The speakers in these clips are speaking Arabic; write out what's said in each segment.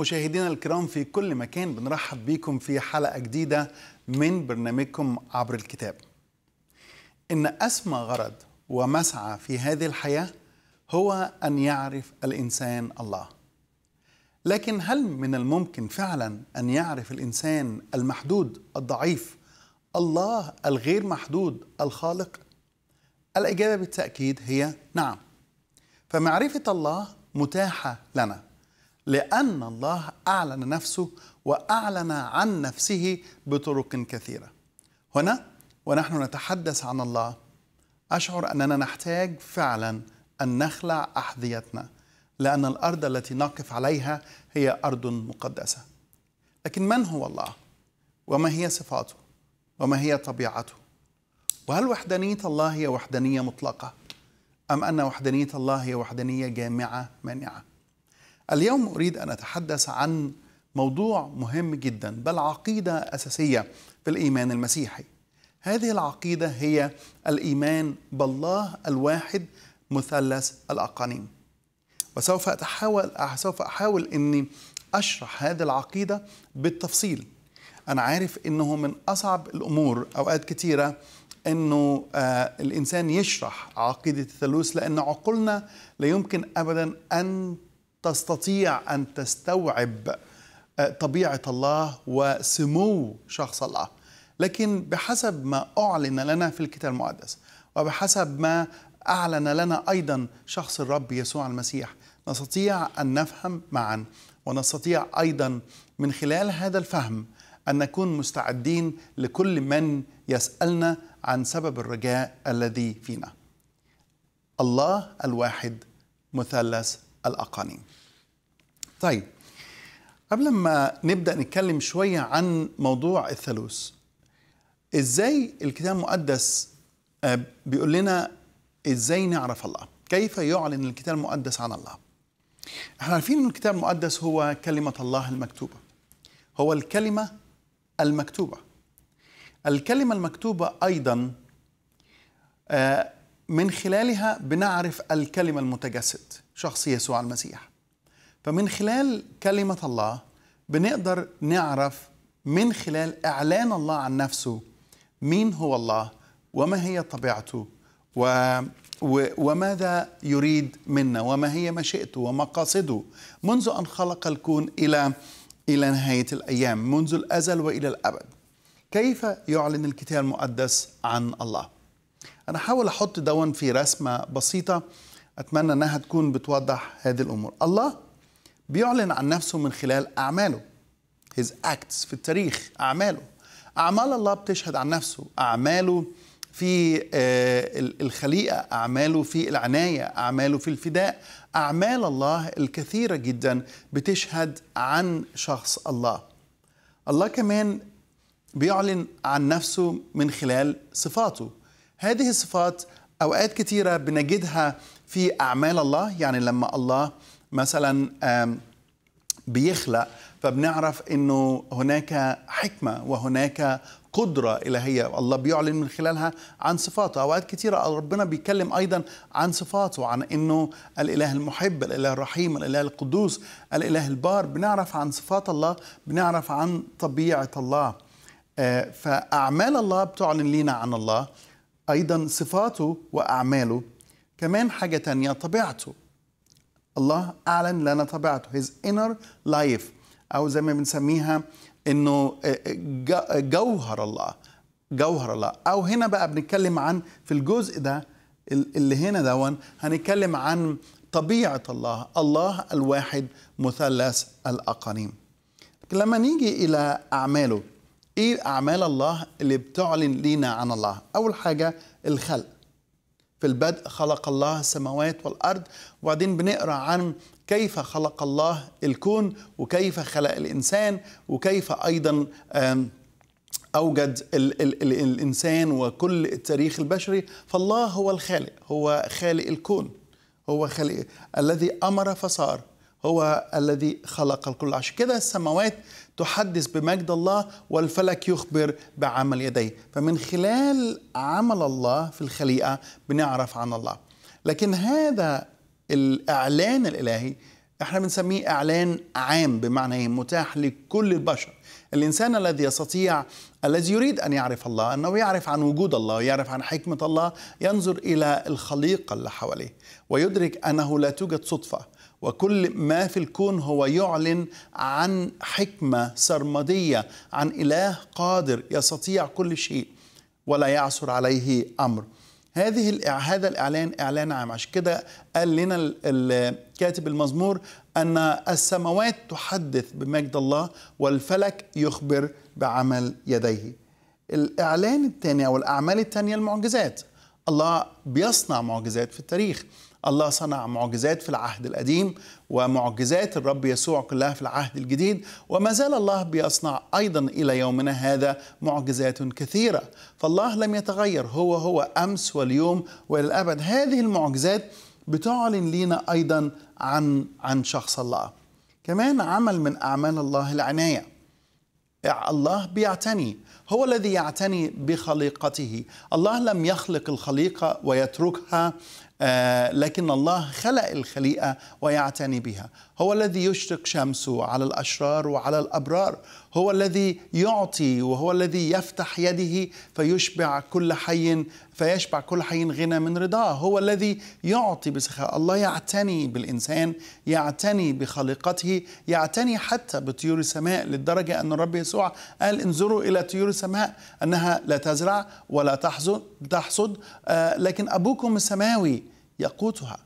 مشاهدينا الكرام في كل مكان بنرحب بيكم في حلقة جديدة من برنامجكم عبر الكتاب إن أسمى غرض ومسعى في هذه الحياة هو أن يعرف الإنسان الله لكن هل من الممكن فعلا أن يعرف الإنسان المحدود الضعيف الله الغير محدود الخالق؟ الإجابة بالتأكيد هي نعم فمعرفة الله متاحة لنا لأن الله أعلن نفسه وأعلن عن نفسه بطرق كثيرة. هنا ونحن نتحدث عن الله أشعر أننا نحتاج فعلا أن نخلع أحذيتنا لأن الأرض التي نقف عليها هي أرض مقدسة. لكن من هو الله؟ وما هي صفاته؟ وما هي طبيعته؟ وهل وحدانية الله هي وحدانية مطلقة؟ أم أن وحدانية الله هي وحدانية جامعة مانعة؟ اليوم أريد أن أتحدث عن موضوع مهم جدا بل عقيدة أساسية في الإيمان المسيحي هذه العقيدة هي الإيمان بالله الواحد مثلث الأقانيم وسوف أتحاول سوف أحاول أني أشرح هذه العقيدة بالتفصيل أنا عارف أنه من أصعب الأمور أوقات كثيره أنه آه الإنسان يشرح عقيدة الثالوث لأن عقولنا لا يمكن أبدا أن تستطيع أن تستوعب آه، طبيعة الله وسمو شخص الله لكن بحسب ما أعلن لنا في الكتاب المقدس وبحسب ما أعلن لنا أيضا شخص الرب يسوع المسيح نستطيع أن نفهم معا ونستطيع أيضا من خلال هذا الفهم أن نكون مستعدين لكل من يسألنا عن سبب الرجاء الذي فينا الله الواحد مثلث الأقانيم طيب قبل ما نبدأ نتكلم شوية عن موضوع الثالوث إزاي الكتاب المقدس آه، بيقول لنا إزاي نعرف الله كيف يعلن الكتاب المقدس عن الله احنا عارفين ان الكتاب المقدس هو كلمة الله المكتوبة هو الكلمة المكتوبة الكلمة المكتوبة أيضا آه، من خلالها بنعرف الكلمة المتجسد شخص يسوع المسيح فمن خلال كلمة الله بنقدر نعرف من خلال إعلان الله عن نفسه مين هو الله وما هي طبيعته و وماذا يريد منا وما هي مشيئته ومقاصده منذ أن خلق الكون إلى إلى نهاية الأيام منذ الأزل وإلى الأبد كيف يعلن الكتاب المقدس عن الله أنا حاول أحط دون في رسمة بسيطة أتمنى أنها تكون بتوضح هذه الأمور الله بيعلن عن نفسه من خلال أعماله his acts في التاريخ أعماله أعمال الله بتشهد عن نفسه أعماله في آه، الخليقة أعماله في العناية أعماله في الفداء أعمال الله الكثيرة جدا بتشهد عن شخص الله الله كمان بيعلن عن نفسه من خلال صفاته هذه الصفات أوقات كثيرة بنجدها في اعمال الله يعني لما الله مثلا بيخلق فبنعرف انه هناك حكمه وهناك قدرة إلهية الله بيعلن من خلالها عن صفاته أوقات كثيرة ربنا بيتكلم أيضا عن صفاته عن أنه الإله المحب الإله الرحيم الإله القدوس الإله البار بنعرف عن صفات الله بنعرف عن طبيعة الله آه، فأعمال الله بتعلن لنا عن الله أيضا صفاته وأعماله كمان حاجة تانية طبيعته الله أعلن لنا طبيعته his inner life أو زي ما بنسميها إنه آه، آه، آه، جوهر الله جوهر الله أو هنا بقى بنتكلم عن في الجزء ده اللي هنا دون هنتكلم عن طبيعة الله الله الواحد مثلث الأقانيم لما نيجي إلى أعماله إيه أعمال الله اللي بتعلن لينا عن الله أول حاجة الخلق في البدء خلق الله السماوات والأرض وبعدين بنقرأ عن كيف خلق الله الكون وكيف خلق الإنسان وكيف أيضا أوجد الـ الـ الـ الإنسان وكل التاريخ البشري فالله هو الخالق هو خالق الكون هو خالق الذي أمر فصار هو الذي خلق الكل عشان كده السماوات تحدث بمجد الله والفلك يخبر بعمل يديه فمن خلال عمل الله في الخليقة بنعرف عن الله لكن هذا الإعلان الإلهي احنا بنسميه إعلان عام بمعنى ايه متاح لكل البشر الإنسان الذي يستطيع الذي يريد أن يعرف الله أنه يعرف عن وجود الله يعرف عن حكمة الله ينظر إلى الخليقة اللي حواليه ويدرك أنه لا توجد صدفة وكل ما في الكون هو يعلن عن حكمة سرمدية عن إله قادر يستطيع كل شيء ولا يعثر عليه أمر هذه هذا الإعلان إعلان عام عشان كده قال لنا الكاتب المزمور أن السماوات تحدث بمجد الله والفلك يخبر بعمل يديه الإعلان الثاني أو الأعمال الثانية المعجزات الله بيصنع معجزات في التاريخ الله صنع معجزات في العهد القديم ومعجزات الرب يسوع كلها في العهد الجديد وما زال الله بيصنع ايضا الى يومنا هذا معجزات كثيره فالله لم يتغير هو هو امس واليوم والأبد هذه المعجزات بتعلن لينا ايضا عن عن شخص الله كمان عمل من اعمال الله العنايه الله بيعتني هو الذي يعتني بخليقته الله لم يخلق الخليقه ويتركها آه، لكن الله خلق الخليقة ويعتني بها هو الذي يشرق شمسه على الأشرار وعلى الأبرار هو الذي يعطي وهو الذي يفتح يده فيشبع كل حي فيشبع كل حي غنى من رضاه هو الذي يعطي بسخاء الله يعتني بالإنسان يعتني بخليقته يعتني حتى بطيور السماء للدرجة أن الرب يسوع قال انظروا إلى طيور السماء أنها لا تزرع ولا تحصد آه، لكن أبوكم السماوي يقوتها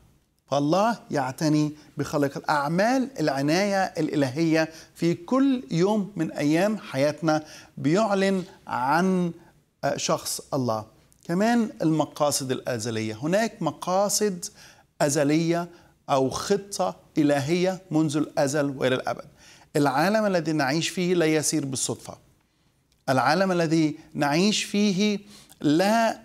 فالله يعتني بخلق الأعمال العناية الإلهية في كل يوم من أيام حياتنا بيعلن عن آه، شخص الله كمان المقاصد الأزلية هناك مقاصد أزلية أو خطة إلهية منذ الأزل وإلى الأبد العالم الذي نعيش فيه لا يسير بالصدفة العالم الذي نعيش فيه لا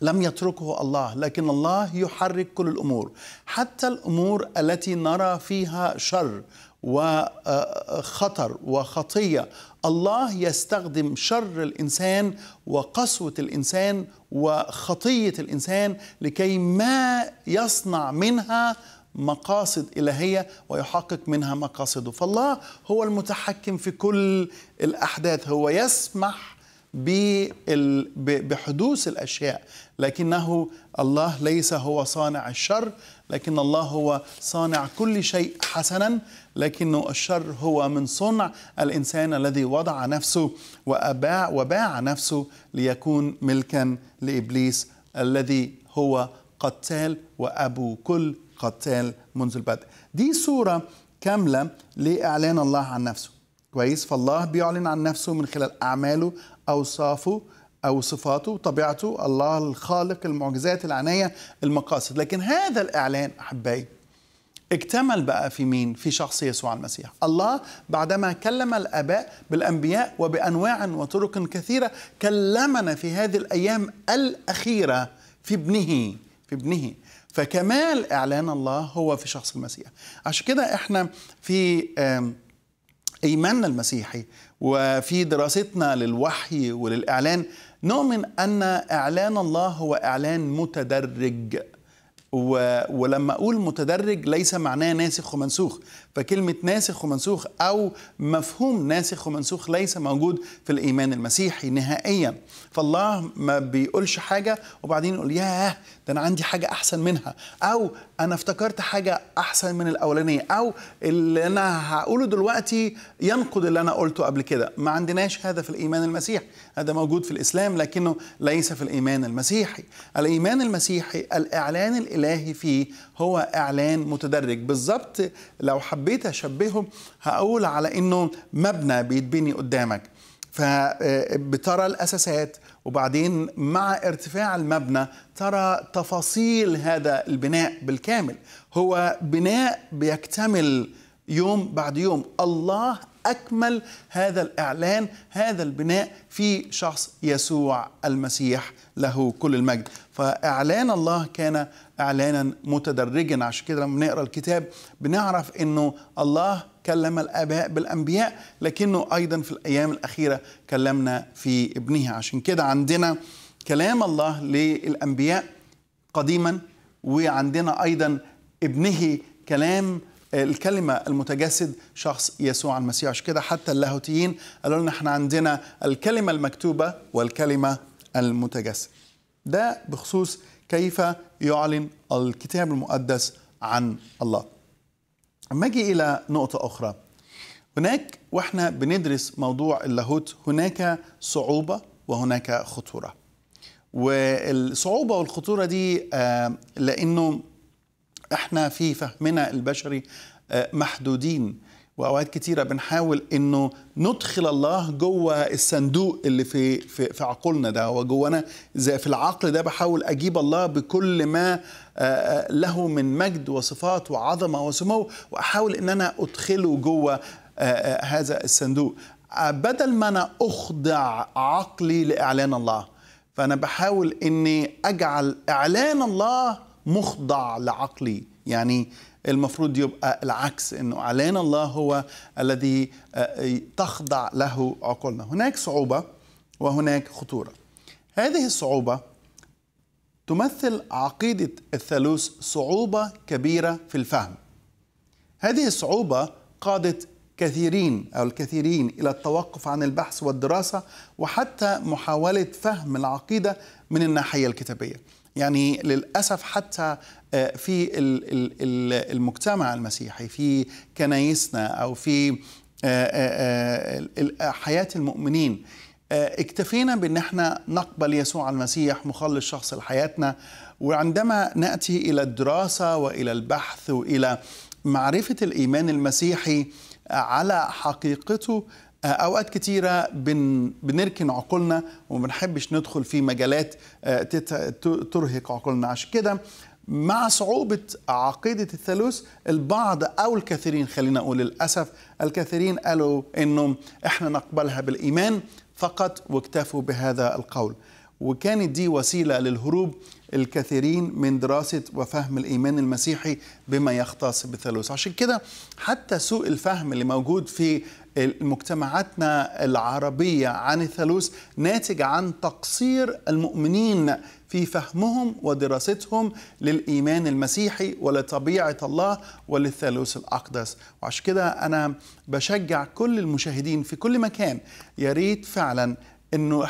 لم يتركه الله لكن الله يحرك كل الامور حتى الامور التي نرى فيها شر وخطر آه، وخطيه الله يستخدم شر الانسان وقسوه الانسان وخطيه الانسان لكي ما يصنع منها مقاصد إلهية ويحقق منها مقاصده فالله هو المتحكم في كل الأحداث هو يسمح بحدوث الأشياء لكنه الله ليس هو صانع الشر لكن الله هو صانع كل شيء حسنا لكن الشر هو من صنع الانسان الذي وضع نفسه واباع وباع نفسه ليكون ملكا لابليس الذي هو قتال وابو كل قتال منذ البدء. دي صوره كامله لاعلان الله عن نفسه. كويس فالله بيعلن عن نفسه من خلال اعماله اوصافه أو صفاته وطبيعته الله الخالق المعجزات العناية المقاصد لكن هذا الإعلان أحبائي اكتمل بقى في مين؟ في شخص يسوع المسيح. الله بعدما كلم الاباء بالانبياء وبانواع وطرق كثيره كلمنا في هذه الايام الاخيره في ابنه في ابنه فكمال اعلان الله هو في شخص المسيح. عشان كده احنا في ايماننا المسيحي وفي دراستنا للوحي وللاعلان نؤمن أن إعلان الله هو إعلان متدرج و... ولما أقول متدرج ليس معناه ناسخ ومنسوخ فكلمة ناسخ ومنسوخ أو مفهوم ناسخ ومنسوخ ليس موجود في الإيمان المسيحي نهائيا فالله ما بيقولش حاجة وبعدين يقول ياه ده أنا عندي حاجة أحسن منها أو أنا افتكرت حاجة أحسن من الأولانية أو اللي أنا هقوله دلوقتي ينقض اللي أنا قلته قبل كده ما عندناش هذا في الإيمان المسيحي هذا موجود في الإسلام لكنه ليس في الإيمان المسيحي الإيمان المسيحي الإعلان الإلهي فيه هو إعلان متدرج بالظبط لو حب حبيت أشبههم هقول على إنه مبنى بيتبني قدامك فبترى آه، الأساسات وبعدين مع ارتفاع المبنى ترى تفاصيل هذا البناء بالكامل هو بناء بيكتمل يوم بعد يوم الله أكمل هذا الإعلان هذا البناء في شخص يسوع المسيح له كل المجد فإعلان الله كان إعلانا متدرجا عشان كده لما نقرأ الكتاب بنعرف أنه الله كلم الآباء بالأنبياء لكنه أيضا في الأيام الأخيرة كلمنا في ابنه عشان كده عندنا كلام الله للأنبياء قديما وعندنا أيضا ابنه كلام آه، الكلمة المتجسد شخص يسوع المسيح عشان كده حتى اللاهوتيين قالوا لنا احنا عندنا الكلمة المكتوبة والكلمة المتجسد ده بخصوص كيف يعلن الكتاب المقدس عن الله أما أجي إلى نقطة أخرى هناك وإحنا بندرس موضوع اللاهوت هناك صعوبة وهناك خطورة والصعوبة والخطورة دي آه، لأنه إحنا في فهمنا البشري آه، محدودين واوقات كتيره بنحاول انه ندخل الله جوه الصندوق اللي في في, في عقولنا ده وجوانا زي في العقل ده بحاول اجيب الله بكل ما آه، آه، له من مجد وصفات وعظمه وسمو واحاول ان انا ادخله جوه آه، هذا الصندوق بدل ما انا اخضع عقلي لاعلان الله فانا بحاول اني اجعل اعلان الله مخضع لعقلي يعني المفروض يبقى العكس انه اعلان الله هو الذي آه، آه، تخضع له عقولنا هناك صعوبه وهناك خطوره هذه الصعوبه تمثل عقيده الثالوث صعوبه كبيره في الفهم هذه الصعوبه قادت كثيرين او الكثيرين الى التوقف عن البحث والدراسه وحتى محاوله فهم العقيده من الناحيه الكتابيه يعني للأسف حتى آه، في المجتمع المسيحي في كنايسنا أو في آه، آه، حياة المؤمنين اكتفينا بأن احنا نقبل يسوع المسيح مخلص شخص لحياتنا وعندما نأتي إلى الدراسة وإلى البحث وإلى معرفة الإيمان المسيحي على حقيقته آه، اوقات كتيره بن بنركن عقولنا وما بنحبش ندخل في مجالات آه، ترهق عقولنا عشان كده مع صعوبة عقيدة الثالوث البعض أو الكثيرين خلينا أقول للأسف الكثيرين قالوا انه إحنا نقبلها بالإيمان فقط واكتفوا بهذا القول وكانت دي وسيلة للهروب الكثيرين من دراسة وفهم الإيمان المسيحي بما يختص بالثالوث عشان كده حتى سوء الفهم اللي موجود في مجتمعاتنا العربية عن الثالوث ناتج عن تقصير المؤمنين في فهمهم ودراستهم للإيمان المسيحي ولطبيعة الله وللثالوث الأقدس وعشان كده أنا بشجع كل المشاهدين في كل مكان يا ريت فعلا أنه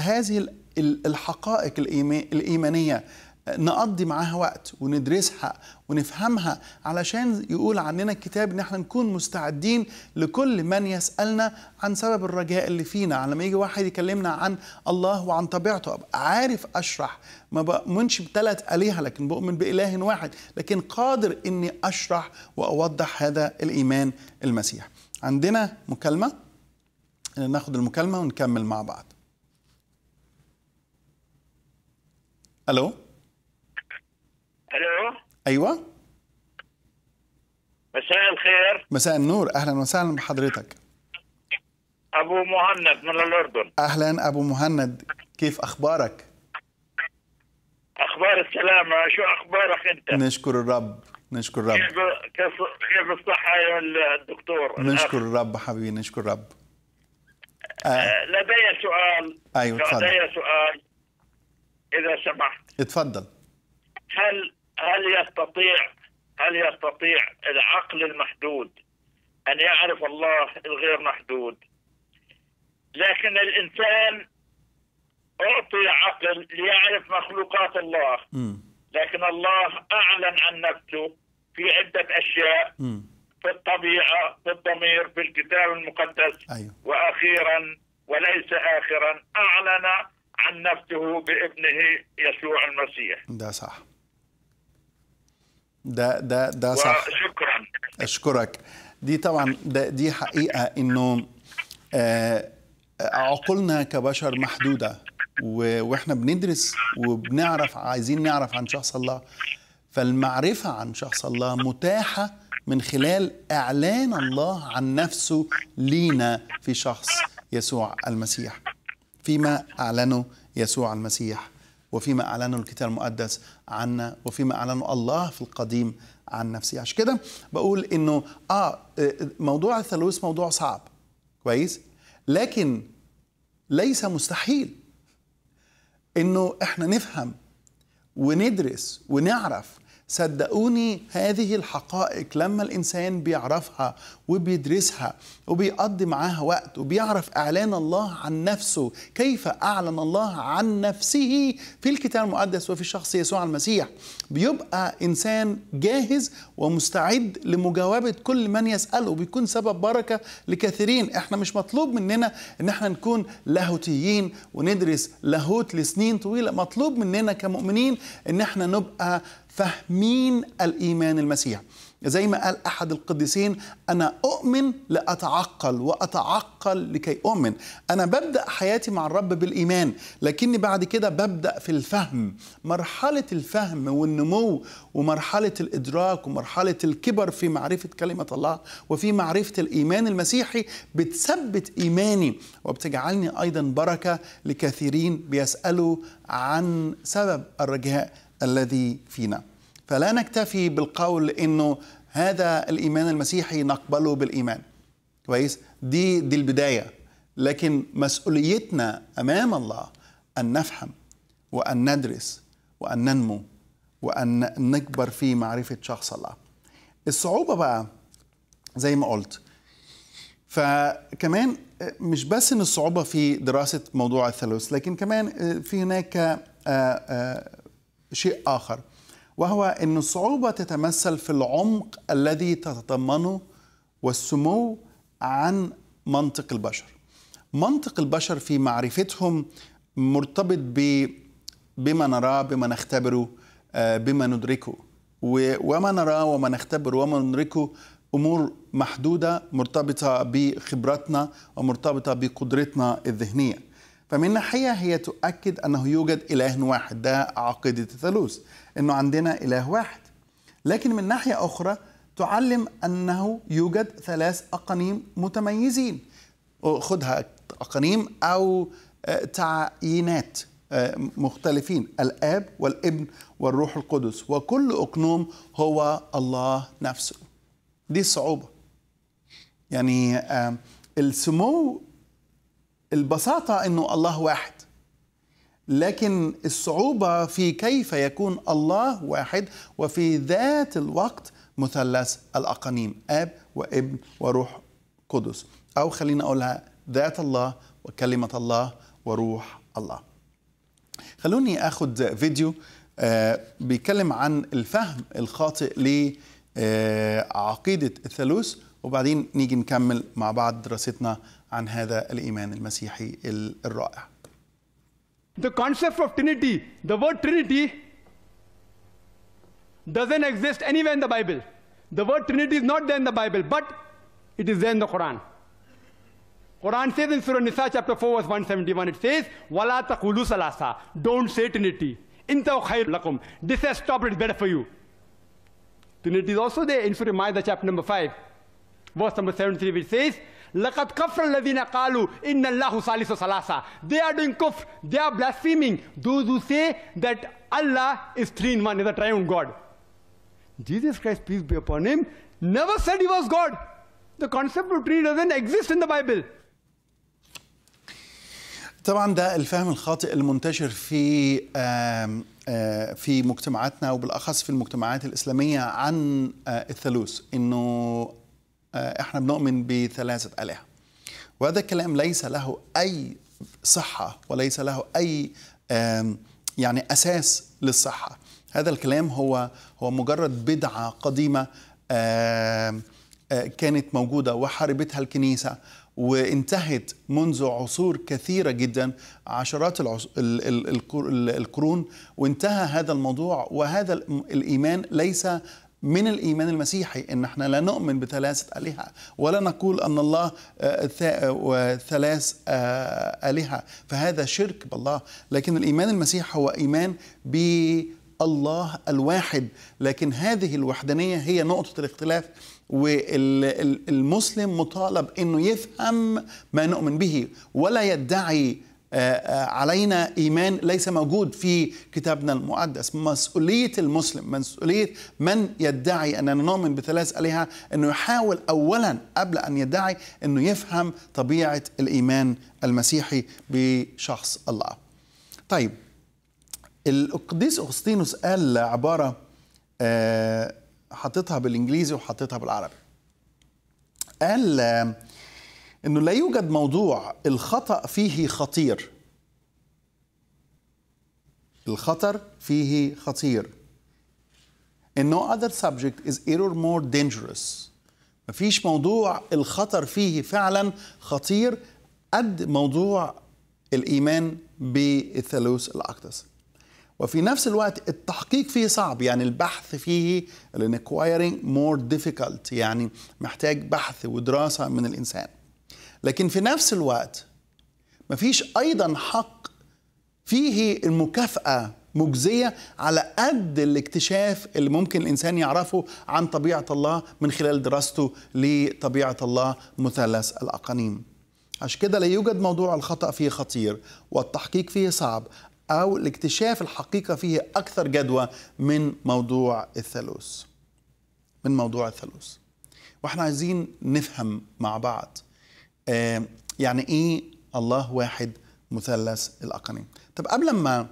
هذه الحقائق الإيمانية نقضي معاها وقت وندرسها ونفهمها علشان يقول عننا الكتاب ان احنا نكون مستعدين لكل من يسالنا عن سبب الرجاء اللي فينا على ما يجي واحد يكلمنا عن الله وعن طبيعته ابقى عارف اشرح ما بؤمنش بثلاث الهه لكن بؤمن باله واحد لكن قادر اني اشرح واوضح هذا الايمان المسيح عندنا مكالمه ناخد المكالمه ونكمل مع بعض الو الو ايوه مساء الخير مساء النور اهلا وسهلا بحضرتك ابو مهند من الاردن اهلا ابو مهند كيف اخبارك اخبار السلامه شو اخبارك انت نشكر الرب نشكر الرب كيف كيف الصحه يا الدكتور نشكر الرب حبيبي نشكر الرب آه. آه، لدي سؤال ايوه تفضل لدي سؤال اذا سمحت اتفضل هل هل يستطيع هل يستطيع العقل المحدود أن يعرف الله الغير محدود لكن الإنسان أعطي عقل ليعرف مخلوقات الله لكن الله أعلن عن نفسه في عدة أشياء في الطبيعة في الضمير في الكتاب المقدس أيوه. وأخيرا وليس آخرا أعلن عن نفسه بابنه يسوع المسيح ده صح ده ده ده صح وشكرا اشكرك دي طبعا ده دي حقيقه انه آه، عقولنا كبشر محدوده واحنا بندرس وبنعرف عايزين نعرف عن شخص الله فالمعرفه عن شخص الله متاحه من خلال اعلان الله عن نفسه لينا في شخص يسوع المسيح فيما اعلنه يسوع المسيح وفيما أعلنه الكتاب المقدس عنا وفيما أعلنه الله في القديم عن نفسه عشان كده بقول إنه آه موضوع الثالوث موضوع صعب كويس لكن ليس مستحيل إنه إحنا نفهم وندرس ونعرف صدقوني هذه الحقائق لما الانسان بيعرفها وبيدرسها وبيقضي معاها وقت وبيعرف اعلان الله عن نفسه كيف اعلن الله عن نفسه في الكتاب المقدس وفي الشخص يسوع المسيح بيبقى انسان جاهز ومستعد لمجاوبه كل من يساله بيكون سبب بركه لكثيرين احنا مش مطلوب مننا ان احنا نكون لاهوتيين وندرس لاهوت لسنين طويله مطلوب مننا كمؤمنين ان احنا نبقى فاهمين الإيمان المسيح زي ما قال أحد القديسين أنا أؤمن لأتعقل وأتعقل لكي أؤمن أنا ببدأ حياتي مع الرب بالإيمان لكني بعد كده ببدأ في الفهم مرحلة الفهم والنمو ومرحلة الإدراك ومرحلة الكبر في معرفة كلمة الله وفي معرفة الإيمان المسيحي بتثبت إيماني وبتجعلني أيضا بركة لكثيرين بيسألوا عن سبب الرجاء الذي فينا فلا نكتفي بالقول انه هذا الايمان المسيحي نقبله بالايمان كويس دي دي البدايه لكن مسؤوليتنا امام الله ان نفهم وان ندرس وان ننمو وان نكبر في معرفه شخص الله الصعوبه بقى زي ما قلت فكمان مش بس ان الصعوبه في دراسه موضوع الثالوث لكن كمان في هناك آه، آه، شيء آخر وهو أن الصعوبة تتمثل في العمق الذي تتضمنه والسمو عن منطق البشر منطق البشر في معرفتهم مرتبط ب بما نراه بما نختبره آه، بما ندركه وما نراه وما نختبره وما ندركه امور محدوده مرتبطه بخبرتنا ومرتبطه بقدرتنا الذهنيه فمن ناحية هي تؤكد أنه يوجد إله واحد ده عقيدة الثالوث أنه عندنا إله واحد لكن من ناحية أخرى تعلم أنه يوجد ثلاث أقانيم متميزين خدها أقانيم أو آه، تعيينات آه، مختلفين الآب والابن والروح القدس وكل أقنوم هو الله نفسه دي الصعوبة يعني السمو البساطه انه الله واحد لكن الصعوبه في كيف يكون الله واحد وفي ذات الوقت مثلث الاقانيم اب وابن وروح قدس او خلينا اقولها ذات الله وكلمه الله وروح الله خلوني اخذ فيديو آه، بيتكلم عن الفهم الخاطئ لعقيده آه، الثالوث وبعدين نيجي نكمل مع بعض دراستنا عن هذا الإيمان المسيحي الرائع The concept of Trinity, the word Trinity doesn't exist anywhere in the Bible. The word Trinity is not there in the Bible, but it is there in the Quran. Quran says in Surah Nisa chapter 4 verse 171, it says, وَلَا تَقُولُوا salasa. Don't say Trinity. إِنْتَوْ خَيْرٌ لَكُمْ This has stopped, it's better for you. Trinity is also there in Surah Maida chapter number 5, verse number 73, which says, لقد كفر الذين قالوا ان الله ثالث ثلاثه They are doing kufr. They are blaspheming. Those who say that Allah is three in one, is a triune God. Jesus Christ, peace be upon him, never said he was God. The concept of three doesn't exist in the Bible. طبعا ده الفهم الخاطئ المنتشر في في مجتمعاتنا وبالاخص في المجتمعات الاسلاميه عن الثالوث انه آه، احنا بنؤمن بثلاثه الهه وهذا الكلام ليس له اي صحه وليس له اي يعني اساس للصحه هذا الكلام هو هو مجرد بدعه قديمه آه، كانت موجوده وحاربتها الكنيسه وانتهت منذ عصور كثيره جدا عشرات القرون وانتهى هذا الموضوع وهذا الايمان ليس من الايمان المسيحي ان احنا لا نؤمن بثلاثه الهه ولا نقول ان الله آه، ثلاث آه، الهه فهذا شرك بالله لكن الايمان المسيحي هو ايمان بالله الواحد لكن هذه الوحدانيه هي نقطه الاختلاف والمسلم مطالب انه يفهم ما نؤمن به ولا يدعي آه، آه، علينا ايمان ليس موجود في كتابنا المقدس مسؤوليه المسلم مسؤوليه من يدعي اننا نؤمن بثلاث الهه انه يحاول اولا قبل ان يدعي انه يفهم طبيعه الايمان المسيحي بشخص الله طيب القديس اغسطينوس قال عباره آه، حطيتها بالانجليزي وحطيتها بالعربي قال انه لا يوجد موضوع الخطا فيه خطير الخطر فيه خطير In no other subject is error more dangerous. مفيش موضوع الخطر فيه فعلا خطير قد موضوع الإيمان بالثالوث الأقدس. وفي نفس الوقت التحقيق فيه صعب يعني البحث فيه الانكوايرنج مور difficult يعني محتاج بحث ودراسة من الإنسان. لكن في نفس الوقت مفيش أيضا حق فيه المكافأة مجزية على قد الاكتشاف اللي ممكن الإنسان يعرفه عن طبيعة الله من خلال دراسته لطبيعة الله مثلث الأقانيم عشان كده لا يوجد موضوع الخطأ فيه خطير والتحقيق فيه صعب أو الاكتشاف الحقيقة فيه أكثر جدوى من موضوع الثالوث من موضوع الثالوث واحنا عايزين نفهم مع بعض يعني ايه الله واحد مثلث الاقانيم طب قبل ما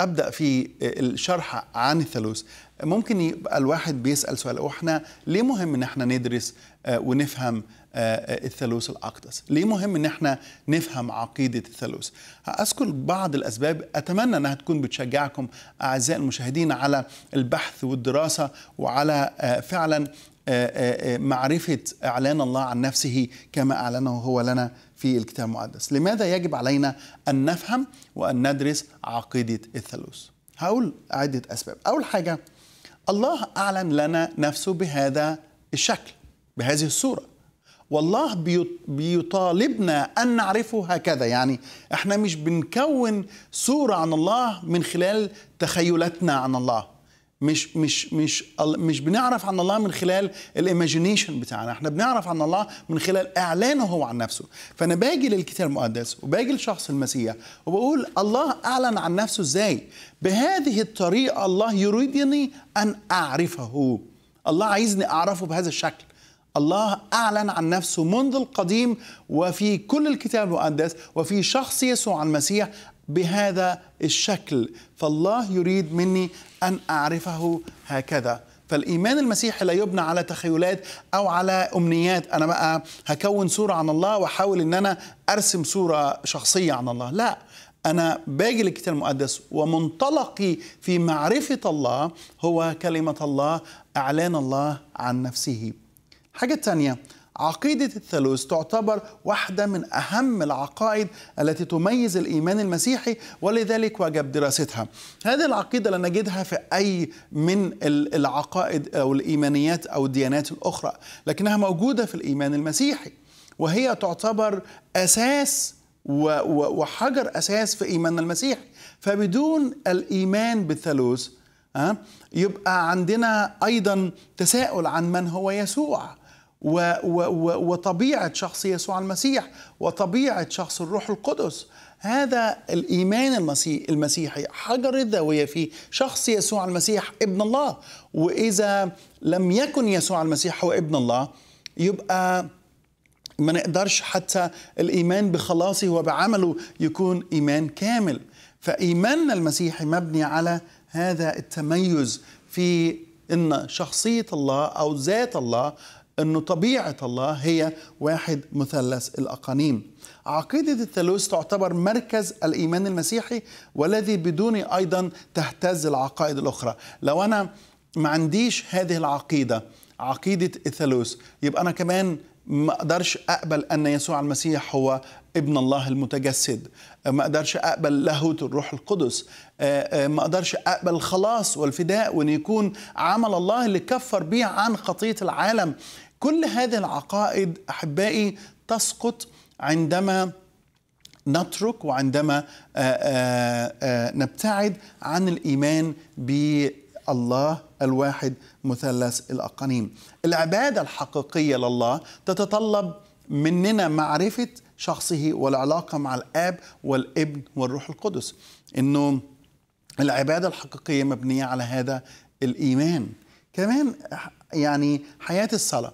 ابدا في الشرح عن الثالوث ممكن يبقى الواحد بيسال سؤال احنا ليه مهم ان احنا ندرس آه، ونفهم آه، الثالوث الاقدس ليه مهم ان احنا نفهم عقيده الثالوث هاذكر بعض الاسباب اتمنى انها تكون بتشجعكم اعزائي المشاهدين على البحث والدراسه وعلى آه، فعلا آه، آه، آه، معرفة إعلان الله عن نفسه كما أعلنه هو لنا في الكتاب المقدس لماذا يجب علينا أن نفهم وأن ندرس عقيدة الثالوث هقول عدة أسباب أول حاجة الله أعلن لنا نفسه بهذا الشكل بهذه الصورة والله بيطالبنا أن نعرفه هكذا يعني احنا مش بنكون صورة عن الله من خلال تخيلاتنا عن الله مش مش مش مش بنعرف عن الله من خلال الايماجينيشن بتاعنا احنا بنعرف عن الله من خلال اعلانه هو عن نفسه فانا باجي للكتاب المقدس وباجي لشخص المسيح وبقول الله اعلن عن نفسه ازاي بهذه الطريقه الله يريدني ان اعرفه الله عايزني اعرفه بهذا الشكل الله أعلن عن نفسه منذ القديم وفي كل الكتاب المقدس وفي شخص يسوع المسيح بهذا الشكل فالله يريد مني أن أعرفه هكذا فالإيمان المسيحي لا يبنى على تخيلات أو على أمنيات أنا بقى هكون صورة عن الله وأحاول أن أنا أرسم صورة شخصية عن الله لا أنا باجي للكتاب المقدس ومنطلقي في معرفة الله هو كلمة الله إعلان الله عن نفسه حاجة تانية عقيدة الثالوث تعتبر واحدة من أهم العقائد التي تميز الإيمان المسيحي ولذلك وجب دراستها هذه العقيدة لا نجدها في أي من العقائد أو الإيمانيات أو الديانات الأخرى لكنها موجودة في الإيمان المسيحي وهي تعتبر أساس وحجر أساس في إيماننا المسيحي فبدون الإيمان بالثالوث آه، يبقى عندنا ايضا تساؤل عن من هو يسوع و و و وطبيعة شخص يسوع المسيح وطبيعة شخص الروح القدس هذا الإيمان المسيح المسيحي حجر الزاوية في شخص يسوع المسيح ابن الله وإذا لم يكن يسوع المسيح هو ابن الله يبقى ما نقدرش حتى الإيمان بخلاصه وبعمله يكون إيمان كامل فإيماننا المسيحي مبني على هذا التميز في ان شخصيه الله او ذات الله أنه طبيعة الله هي واحد مثلث الأقانيم عقيدة الثالوث تعتبر مركز الإيمان المسيحي والذي بدون أيضا تهتز العقائد الأخرى لو أنا ما عنديش هذه العقيدة عقيدة الثالوث يبقى أنا كمان ما أقدرش أقبل أن يسوع المسيح هو ابن الله المتجسد ما أقدرش أقبل لاهوت الروح القدس آه، آه، ما أقدرش أقبل الخلاص والفداء وأن يكون عمل الله اللي كفر بيه عن خطية العالم كل هذه العقائد احبائي تسقط عندما نترك وعندما آه، آه، آه، نبتعد عن الايمان بالله الواحد مثلث الاقانيم. العباده الحقيقيه لله تتطلب مننا معرفه شخصه والعلاقه مع الاب والابن والروح القدس. انه العباده الحقيقيه مبنيه على هذا الايمان. كمان يعني حياه الصلاه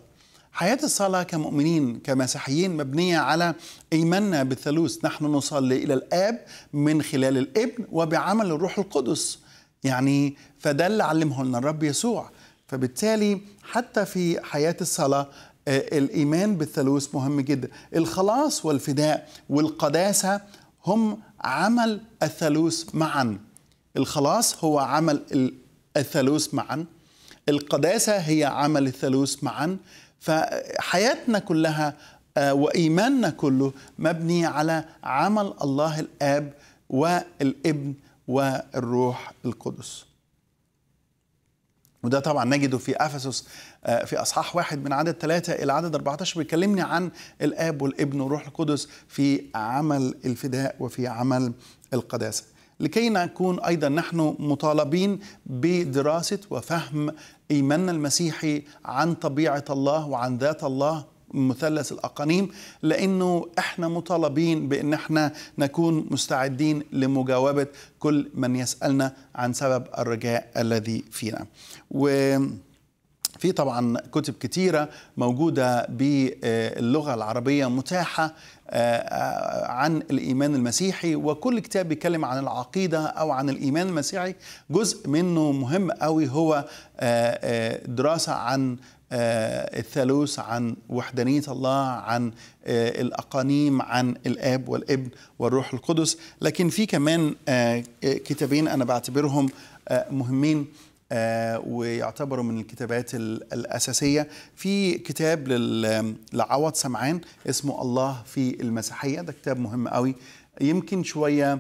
حياة الصلاة كمؤمنين كمسيحيين مبنية على إيماننا بالثالوث نحن نصلي إلى الآب من خلال الابن وبعمل الروح القدس يعني فده اللي علمه لنا الرب يسوع فبالتالي حتى في حياة الصلاة آه، الإيمان بالثالوث مهم جدا الخلاص والفداء والقداسة هم عمل الثالوث معا الخلاص هو عمل الثالوث معا القداسة هي عمل الثالوث معا فحياتنا كلها آه، وإيماننا كله مبني على عمل الله الآب والابن والروح القدس وده طبعا نجده في افسس آه، في اصحاح واحد من عدد ثلاثه الى عدد 14 بيكلمني عن الاب والابن والروح القدس في عمل الفداء وفي عمل القداسه. لكي نكون ايضا نحن مطالبين بدراسه وفهم ايماننا المسيحي عن طبيعه الله وعن ذات الله مثلث الاقانيم لانه احنا مطالبين بان احنا نكون مستعدين لمجاوبه كل من يسالنا عن سبب الرجاء الذي فينا و في طبعا كتب كتيره موجوده باللغه العربيه متاحه آه، آه، عن الايمان المسيحي وكل كتاب بيتكلم عن العقيده او عن الايمان المسيحي جزء منه مهم قوي هو آه، دراسه عن الثالوث عن وحدانية الله عن الأقانيم عن الآب والابن والروح القدس لكن في كمان كتابين أنا بعتبرهم مهمين آه، ويعتبر من الكتابات الأساسية في كتاب لعوض سمعان اسمه الله في المسيحية ده كتاب مهم قوي يمكن شوية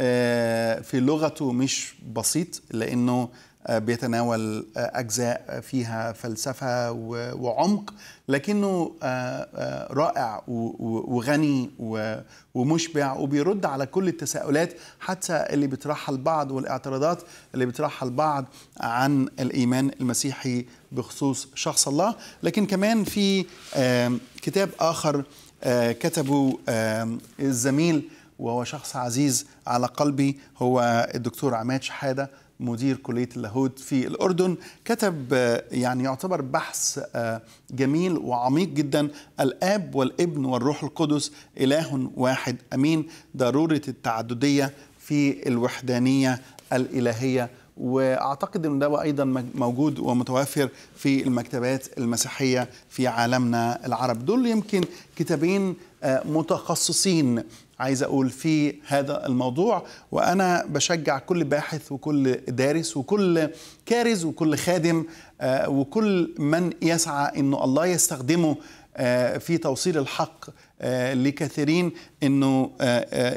آه، في لغته مش بسيط لأنه آه، بيتناول آه، أجزاء فيها فلسفة وعمق لكنه آه، رائع وغني ومشبع وبيرد على كل التساؤلات حتى اللي بيطرحها البعض والاعتراضات اللي بيطرحها البعض عن الإيمان المسيحي بخصوص شخص الله لكن كمان في كتاب آخر كتبه الزميل وهو شخص عزيز على قلبي هو الدكتور عماد شحاده مدير كليه اللاهوت في الاردن كتب آه، يعني يعتبر بحث آه، جميل وعميق جدا الاب والابن والروح القدس اله واحد امين ضروره التعدديه في الوحدانيه الالهيه واعتقد ان ده ايضا موجود ومتوفر في المكتبات المسيحيه في عالمنا العربي دول يمكن كتابين آه، متخصصين عايز اقول في هذا الموضوع وانا بشجع كل باحث وكل دارس وكل كارز وكل خادم آه، وكل من يسعى انه الله يستخدمه آه، في توصيل الحق آه، لكثيرين انه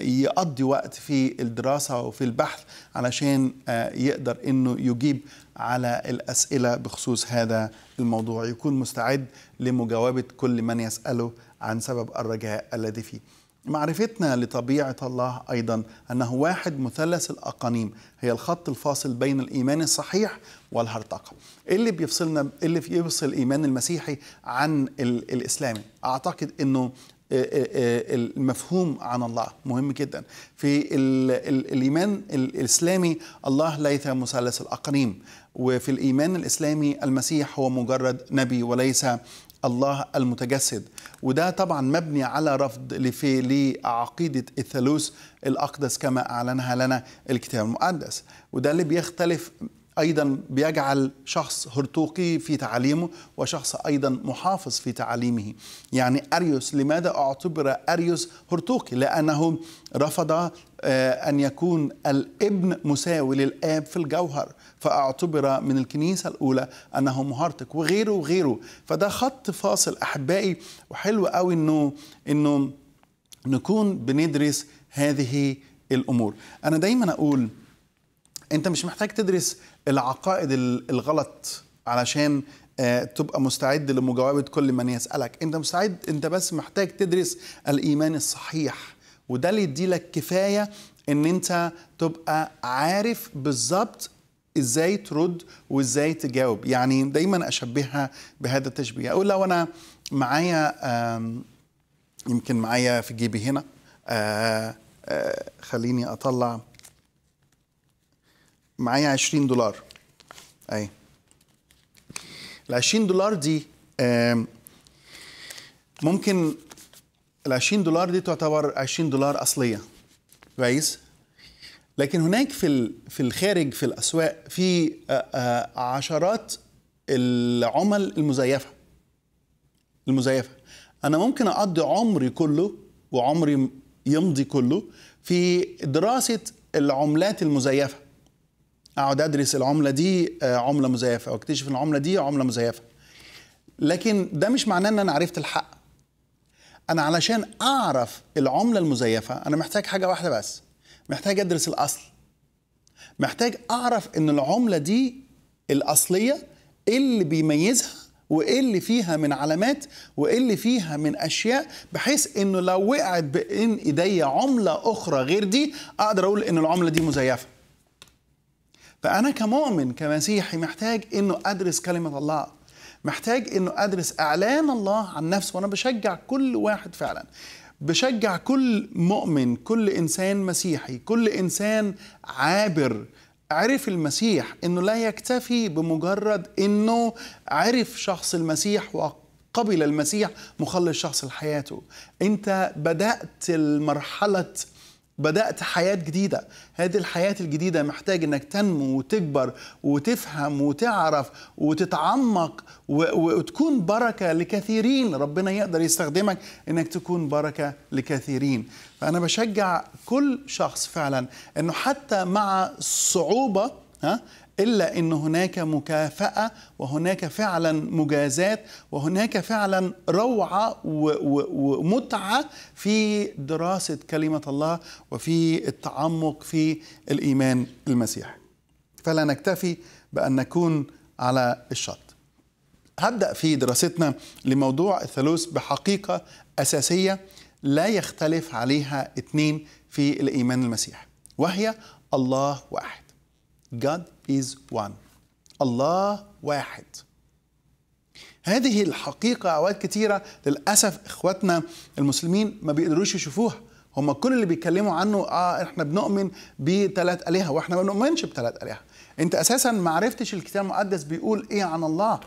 يقضي وقت في الدراسه وفي البحث علشان يقدر انه يجيب على الاسئله بخصوص هذا الموضوع يكون مستعد لمجاوبه كل من يساله عن سبب الرجاء الذي فيه معرفتنا لطبيعة الله أيضا أنه واحد مثلث الأقانيم هي الخط الفاصل بين الإيمان الصحيح والهرطقة إيه اللي بيفصلنا إيه اللي بيفصل الإيمان المسيحي عن الإسلامي أعتقد أنه آه، آه، آه، المفهوم عن الله مهم جدا في الايمان الاسلامي الله ليس مثلث الاقانيم وفي الايمان الاسلامي المسيح هو مجرد نبي وليس الله المتجسد وده طبعا مبني على رفض لفي لعقيدة الثالوث الأقدس كما أعلنها لنا الكتاب المقدس وده اللي بيختلف أيضا بيجعل شخص هرطوقي في تعاليمه وشخص أيضا محافظ في تعاليمه يعني أريوس لماذا اعتبر أريوس هرطوقي لأنه رفض آه، أن يكون الابن مساوي للآب في الجوهر فاعتبر من الكنيسة الأولى أنه مهرطق وغيره وغيره فده خط فاصل أحبائي وحلو قوي أنه أنه نكون بندرس هذه الأمور أنا دايما أقول أنت مش محتاج تدرس العقائد الغلط علشان آه، تبقى مستعد لمجاوبة كل من يسألك أنت مستعد أنت بس محتاج تدرس الإيمان الصحيح وده اللي يديلك كفاية أن أنت تبقى عارف بالظبط ازاي ترد وازاي تجاوب يعني دايما اشبهها بهذا التشبيه اقول لو انا معايا يمكن معايا في جيبي هنا آه، آه، خليني اطلع معايا 20 دولار اي ال 20 دولار دي ممكن ال 20 دولار دي تعتبر 20 دولار اصليه كويس لكن هناك في في الخارج في الاسواق في عشرات العمل المزيفه المزيفه انا ممكن اقضي عمري كله وعمري يمضي كله في دراسه العملات المزيفه اقعد ادرس العمله دي آه، عمله مزيفه واكتشف ان العمله دي عمله مزيفه لكن ده مش معناه ان انا عرفت الحق انا علشان اعرف العمله المزيفه انا محتاج حاجه واحده بس محتاج ادرس الاصل محتاج اعرف ان العمله دي الاصليه ايه اللي بيميزها وايه اللي فيها من علامات وايه اللي فيها من اشياء بحيث انه لو وقعت بين ايديا عمله اخرى غير دي اقدر اقول ان العمله دي مزيفه فأنا كمؤمن كمسيحي محتاج إنه أدرس كلمة الله محتاج إنه أدرس إعلان الله عن نفسه وأنا بشجع كل واحد فعلا بشجع كل مؤمن كل إنسان مسيحي كل إنسان عابر عرف المسيح إنه لا يكتفي بمجرد إنه عرف شخص المسيح وقبل المسيح مخلص شخص لحياته أنت بدأت المرحلة بدأت حياة جديدة هذه الحياة الجديدة محتاج أنك تنمو وتكبر وتفهم وتعرف وتتعمق وتكون بركة لكثيرين ربنا يقدر يستخدمك أنك تكون بركة لكثيرين فأنا بشجع كل شخص فعلا أنه حتى مع الصعوبة ها الا ان هناك مكافاه وهناك فعلا مجازات وهناك فعلا روعه ومتعه في دراسه كلمه الله وفي التعمق في الايمان المسيحي فلا نكتفي بان نكون على الشط هبدا في دراستنا لموضوع الثالوث بحقيقه اساسيه لا يختلف عليها اثنين في الايمان المسيحي وهي الله واحد God is one الله واحد هذه الحقيقة أوقات كتيرة للأسف إخواتنا المسلمين ما بيقدروش يشوفوها هم كل اللي بيتكلموا عنه اه احنا بنؤمن بثلاث آلهة واحنا ما بنؤمنش بثلاث آلهة انت اساسا ما عرفتش الكتاب المقدس بيقول ايه عن الله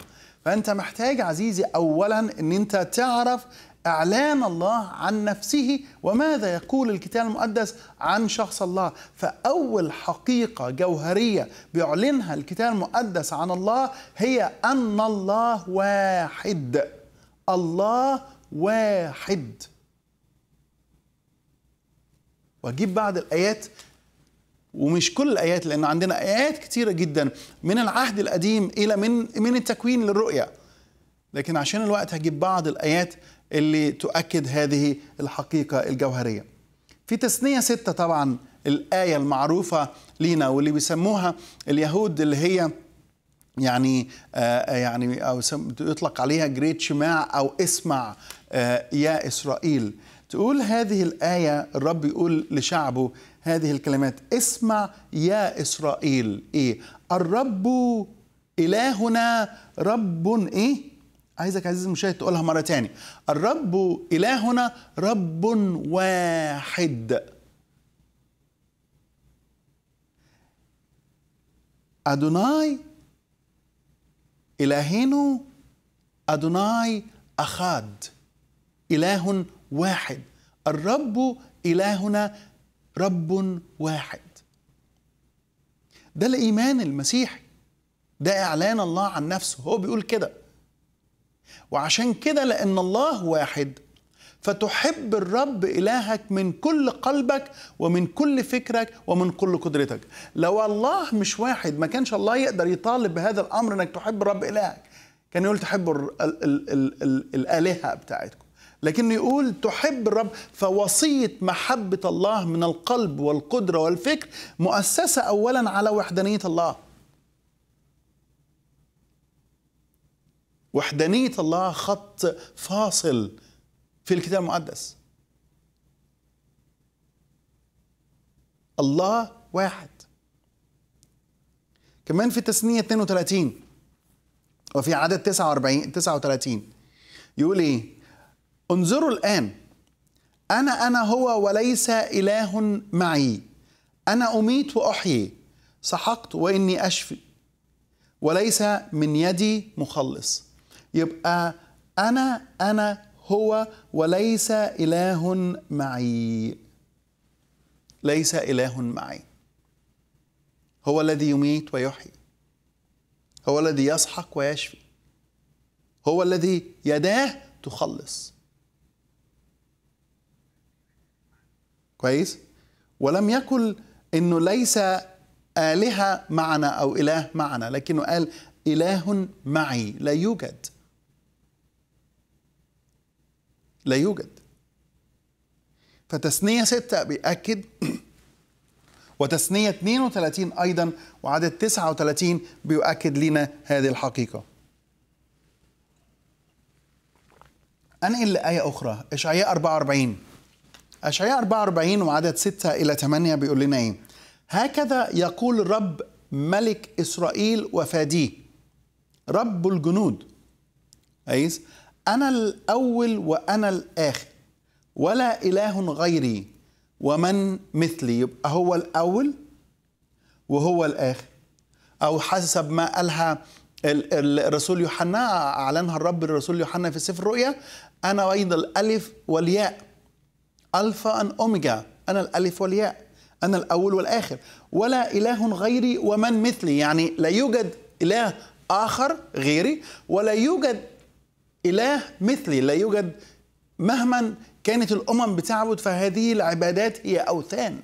فانت محتاج عزيزي اولا ان انت تعرف اعلان الله عن نفسه وماذا يقول الكتاب المقدس عن شخص الله فاول حقيقه جوهريه بيعلنها الكتاب المقدس عن الله هي ان الله واحد الله واحد واجيب بعض الايات ومش كل الايات لان عندنا ايات كثيره جدا من العهد القديم الى من من التكوين للرؤيا لكن عشان الوقت هجيب بعض الايات اللي تؤكد هذه الحقيقة الجوهرية في تثنية ستة طبعا الآية المعروفة لينا واللي بيسموها اليهود اللي هي يعني آه يعني أو يطلق عليها جريت شماع أو اسمع آه يا إسرائيل تقول هذه الآية الرب يقول لشعبه هذه الكلمات اسمع يا إسرائيل إيه الرب إلهنا رب إيه عايزك عزيزي المشاهد تقولها مرة تاني الرب إلهنا رب واحد أدوناي إلهينو أدوناي أخاد إله واحد الرب إلهنا رب واحد ده الإيمان المسيحي ده إعلان الله عن نفسه هو بيقول كده وعشان كده لأن الله واحد فتحب الرب إلهك من كل قلبك ومن كل فكرك ومن كل قدرتك لو الله مش واحد ما كانش الله يقدر يطالب بهذا الأمر أنك تحب الرب إلهك كان يقول تحبوا الآلهة بتاعتكم لكن يقول تحب الرب فوصية محبة الله من القلب والقدرة والفكر مؤسسة أولا على وحدانية الله وحدانية الله خط فاصل في الكتاب المقدس الله واحد كمان في تسنية 32 وفي عدد 49 39 يقول ايه انظروا الآن أنا أنا هو وليس إله معي أنا أميت وأحيي سحقت وإني أشفي وليس من يدي مخلص يبقى انا انا هو وليس اله معي ليس اله معي هو الذي يميت ويحيي هو الذي يسحق ويشفي هو الذي يداه تخلص كويس ولم يقل انه ليس الهه معنا او اله معنا لكنه قال اله معي لا يوجد لا يوجد فتثنية ستة بيأكد وتثنية 32 أيضا وعدد 39 بيؤكد لنا هذه الحقيقة أنقل لآية أخرى إشعياء 44 أشعياء 44 وعدد 6 إلى 8 بيقول لنا إيه هكذا يقول رب ملك إسرائيل وفاديه رب الجنود أيس أنا الأول وأنا الآخر ولا إله غيري ومن مثلي يبقى هو الأول وهو الآخر أو حسب ما قالها الرسول يوحنا أعلنها الرب الرسول يوحنا في سفر الرؤيا أنا أيضا الألف والياء ألفا أن أوميجا أنا الألف والياء أنا الأول والآخر ولا إله غيري ومن مثلي يعني لا يوجد إله آخر غيري ولا يوجد إله مثلي لا يوجد مهما كانت الأمم بتعبد فهذه العبادات هي أوثان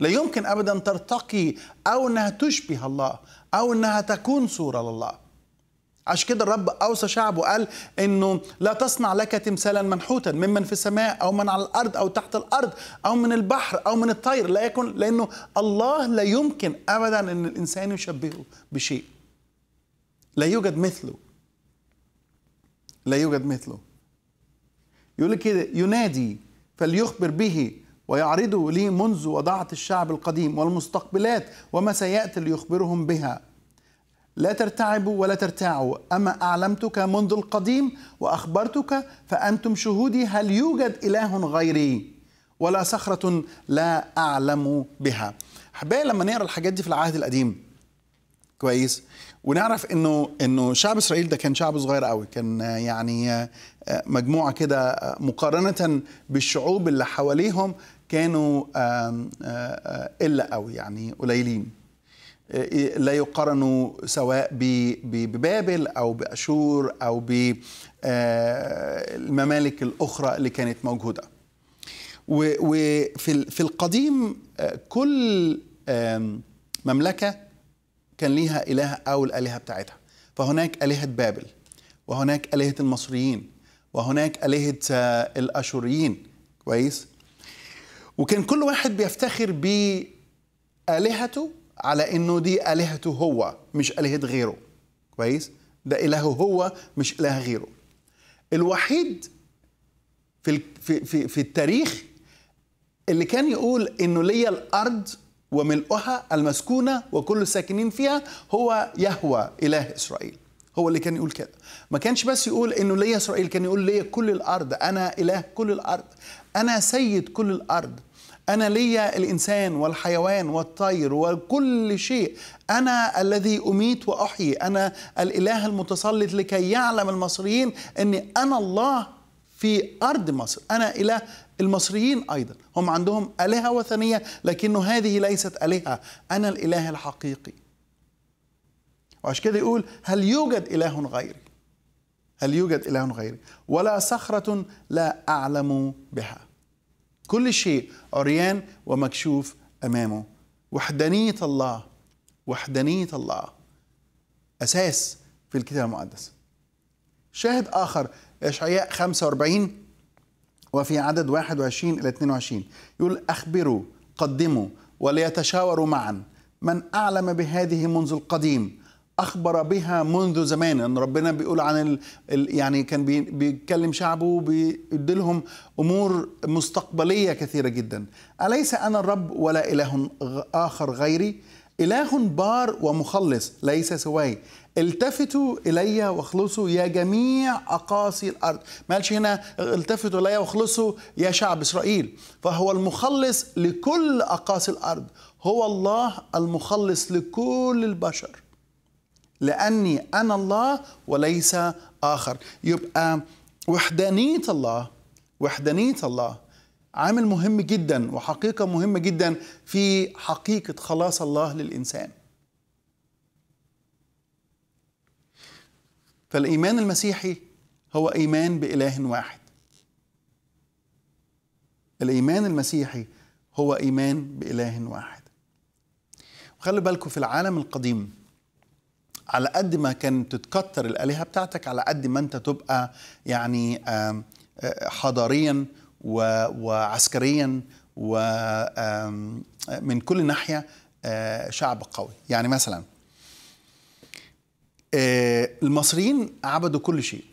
لا يمكن أبدا ترتقي أو أنها تشبه الله أو أنها تكون صورة لله عشان كده الرب أوصى شعبه قال أنه لا تصنع لك تمثالا منحوتا ممن في السماء أو من على الأرض أو تحت الأرض أو من البحر أو من الطير لا يكون لأنه الله لا يمكن أبدا أن الإنسان يشبهه بشيء لا يوجد مثله لا يوجد مثله يقول كده ينادي فليخبر به ويعرضه لي منذ وضعة الشعب القديم والمستقبلات وما سيأتي ليخبرهم بها لا ترتعبوا ولا ترتاعوا أما أعلمتك منذ القديم وأخبرتك فأنتم شهودي هل يوجد إله غيري ولا صخرة لا أعلم بها أحبائي لما نقرأ الحاجات دي في العهد القديم كويس ونعرف انه انه شعب اسرائيل ده كان شعب صغير قوي كان يعني آه، مجموعه كده آه، مقارنه بالشعوب اللي حواليهم كانوا آه، الا قوي يعني قليلين إيه، لا يقارنوا سواء ببابل او باشور او بالممالك الاخرى اللي كانت موجوده وفي القديم كل مملكه كان ليها إله أو الآلهة بتاعتها فهناك آلهة بابل وهناك آلهة المصريين وهناك آلهة آه، الأشوريين كويس وكان كل واحد بيفتخر بآلهته على إنه دي آلهته هو مش آلهة غيره كويس ده إلهه هو مش إله غيره الوحيد في في في التاريخ اللي كان يقول انه ليا الارض وملؤها المسكونة وكل الساكنين فيها هو يهوى إله إسرائيل هو اللي كان يقول كده ما كانش بس يقول انه ليا اسرائيل كان يقول ليا كل الارض انا اله كل الارض انا سيد كل الارض انا ليا الانسان والحيوان والطير وكل شيء انا الذي اميت واحيي انا الاله المتسلط لكي يعلم المصريين اني انا الله في أرض مصر أنا إله المصريين أيضا هم عندهم آلهة وثنية لكن هذه ليست آلهة أنا الإله الحقيقي وعشان كده يقول هل يوجد إله غيري هل يوجد إله غيري ولا صخرة لا أعلم بها كل شيء عريان ومكشوف أمامه وحدانية الله وحدانية الله أساس في الكتاب المقدس شاهد آخر إشعياء 45 وفي عدد 21 إلى 22 يقول أخبروا قدموا وليتشاوروا معا من أعلم بهذه منذ القديم اخبر بها منذ زمان ان ربنا بيقول عن ال... ال... يعني كان بي... بيتكلم شعبه بيديلهم امور مستقبليه كثيره جدا اليس انا الرب ولا اله اخر غيري اله بار ومخلص ليس سواي التفتوا الي واخلصوا يا جميع اقاصي الارض ما قالش هنا التفتوا الي واخلصوا يا شعب اسرائيل فهو المخلص لكل اقاصي الارض هو الله المخلص لكل البشر لاني انا الله وليس اخر يبقى وحدانيه الله وحدانيه الله عامل مهم جدا وحقيقه مهمه جدا في حقيقه خلاص الله للانسان فالإيمان المسيحي هو إيمان بإله واحد الإيمان المسيحي هو إيمان بإله واحد وخلي بالكم في العالم القديم على قد ما كانت تتكتر الآلهة بتاعتك على قد ما أنت تبقى يعني آه، حضاريا وعسكريا ومن آه، كل ناحية آه، شعب قوي يعني مثلا آه، المصريين عبدوا كل شيء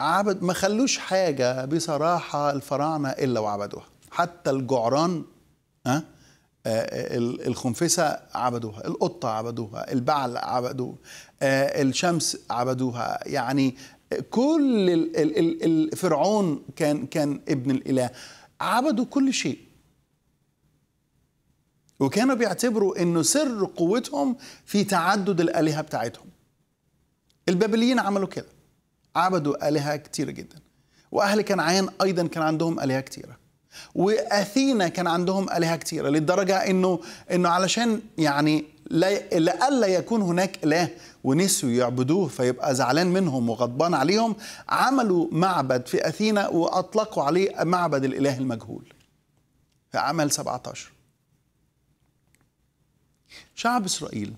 عبد ما خلوش حاجة بصراحة الفراعنة إلا وعبدوها حتى الجعران ها آه، آه، الخنفسة عبدوها القطة عبدوها البعل عبدوه الشمس عبدوها يعني كل الفرعون كان كان ابن الاله عبدوا كل شيء وكانوا بيعتبروا انه سر قوتهم في تعدد الالهه بتاعتهم البابليين عملوا كده عبدوا آلهة كتيرة جدا وأهل كنعان أيضا كان عندهم آلهة كتيرة واثينا كان عندهم الهه كتيره للدرجه انه انه علشان يعني لئلا يكون هناك اله ونسوا يعبدوه فيبقى زعلان منهم وغضبان عليهم عملوا معبد في اثينا واطلقوا عليه معبد الاله المجهول في عمل 17 شعب اسرائيل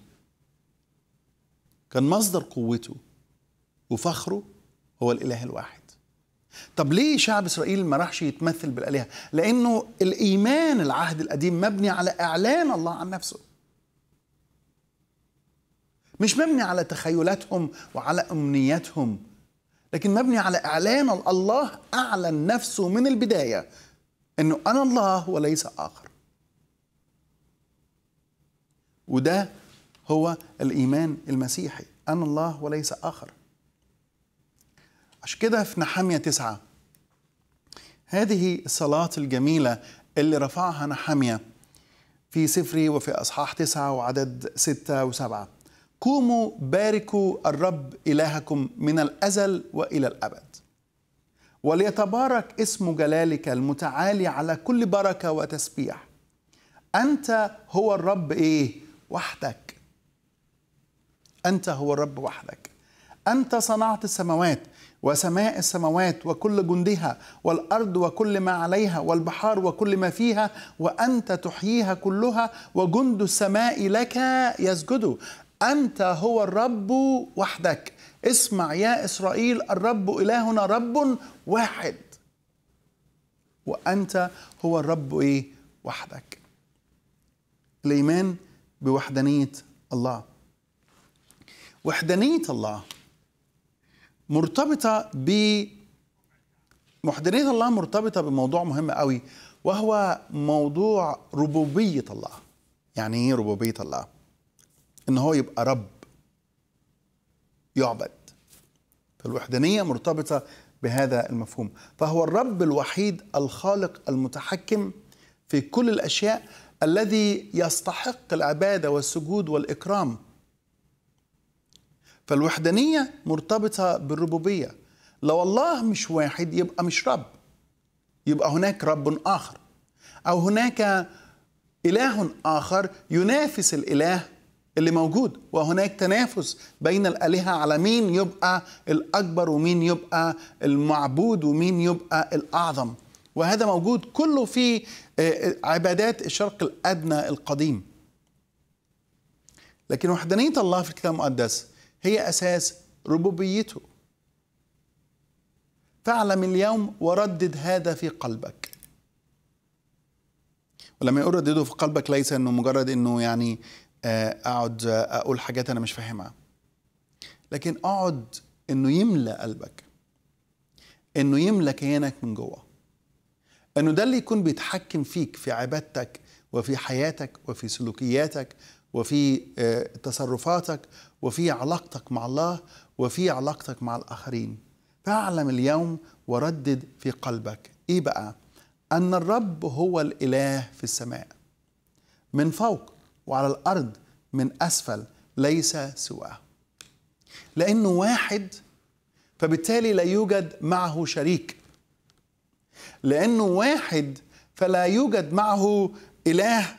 كان مصدر قوته وفخره هو الإله الواحد طب ليه شعب إسرائيل ما راحش يتمثل بالآلهة لأنه الإيمان العهد القديم مبني على إعلان الله عن نفسه مش مبني على تخيلاتهم وعلى أمنياتهم لكن مبني على إعلان الله أعلن نفسه من البداية أنه أنا الله وليس آخر وده هو الإيمان المسيحي أنا الله وليس آخر عشان كده في نحمية تسعة هذه الصلاة الجميلة اللي رفعها نحمية في سفري وفي أصحاح تسعة وعدد ستة وسبعة قوموا باركوا الرب إلهكم من الأزل وإلى الأبد وليتبارك اسم جلالك المتعالي على كل بركة وتسبيح أنت هو الرب إيه وحدك أنت هو الرب وحدك أنت صنعت السماوات وسماء السماوات وكل جندها والارض وكل ما عليها والبحار وكل ما فيها وانت تحييها كلها وجند السماء لك يسجد انت هو الرب وحدك اسمع يا اسرائيل الرب الهنا رب واحد وانت هو الرب ايه وحدك الايمان بوحدانيه الله وحدانية الله مرتبطة ب وحدانية الله مرتبطة بموضوع مهم قوي وهو موضوع ربوبية الله يعني ايه ربوبية الله؟ ان هو يبقى رب يعبد فالوحدانية مرتبطة بهذا المفهوم فهو الرب الوحيد الخالق المتحكم في كل الأشياء الذي يستحق العبادة والسجود والإكرام فالوحدانية مرتبطة بالربوبية لو الله مش واحد يبقى مش رب يبقى هناك رب آخر أو هناك إله آخر ينافس الإله اللي موجود وهناك تنافس بين الآلهة على مين يبقى الأكبر ومين يبقى المعبود ومين يبقى الأعظم وهذا موجود كله في آه، آه، عبادات الشرق الأدنى القديم لكن وحدانية الله في الكتاب المقدس هي أساس ربوبيته فاعلم اليوم وردد هذا في قلبك ولما يقول ردده في قلبك ليس انه مجرد انه يعني آه، اقعد آه، اقول حاجات انا مش فاهمها لكن اقعد انه يملى قلبك انه يملى كيانك من جوه انه ده اللي يكون بيتحكم فيك في عبادتك وفي حياتك وفي سلوكياتك وفي آه، تصرفاتك وفي علاقتك مع الله وفي علاقتك مع الآخرين فاعلم اليوم وردد في قلبك إيه بقى؟ أن الرب هو الإله في السماء من فوق وعلى الأرض من أسفل ليس سواه لأنه واحد فبالتالي لا يوجد معه شريك لأنه واحد فلا يوجد معه إله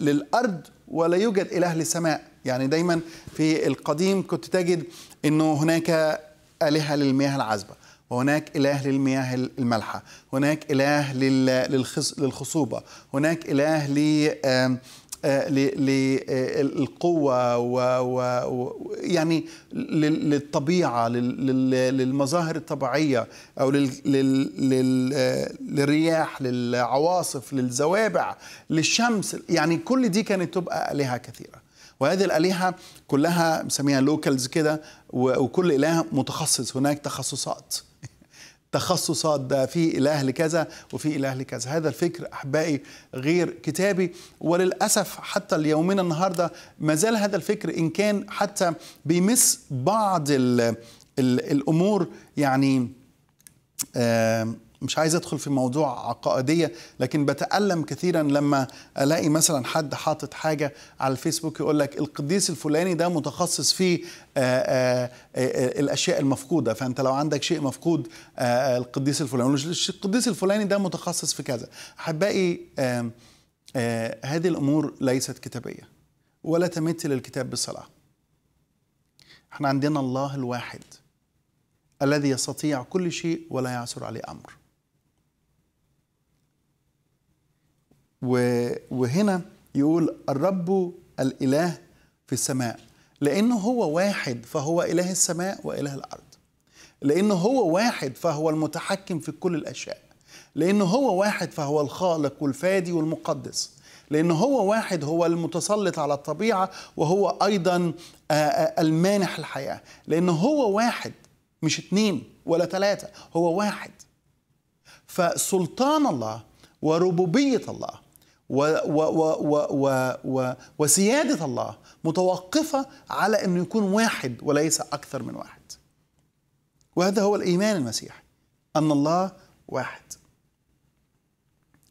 للأرض ولا يوجد إله للسماء يعني دايما في القديم كنت تجد انه هناك الهه للمياه العذبه وهناك إله للمياه المالحة هناك إله للخصوبة هناك إله آه، للقوة و يعني للطبيعة للمظاهر الطبيعية أو للرياح للعواصف للزوابع للشمس يعني كل دي كانت تبقى آلهة كثيرة وهذه الالهه كلها بنسميها لوكالز كده وكل اله متخصص هناك تخصصات تخصصات ده في اله لكذا وفي اله لكذا هذا الفكر احبائي غير كتابي وللاسف حتى ليومنا النهارده ما زال هذا الفكر ان كان حتى بيمس بعض الـ الـ الامور يعني آه مش عايز ادخل في موضوع عقائديه لكن بتالم كثيرا لما الاقي مثلا حد حاطط حاجه على الفيسبوك يقول لك القديس الفلاني ده متخصص في آآ آه، آآ آه، آه، الاشياء المفقوده فانت لو عندك شيء مفقود القديس الفلاني القديس الفلاني ده متخصص في كذا احبائي هذه الامور ليست كتابيه ولا تمثل الكتاب بالصلاه احنا عندنا الله الواحد الذي يستطيع كل شيء ولا يعثر عليه امر وهنا يقول الرب الاله في السماء لانه هو واحد فهو اله السماء واله الارض لانه هو واحد فهو المتحكم في كل الاشياء لانه هو واحد فهو الخالق والفادي والمقدس لانه هو واحد هو المتسلط على الطبيعه وهو ايضا المانح الحياه لانه هو واحد مش اتنين ولا ثلاثه هو واحد فسلطان الله وربوبيه الله و و و و و و وسيادة الله متوقفة على أنه يكون واحد وليس أكثر من واحد وهذا هو الإيمان المسيحي أن الله واحد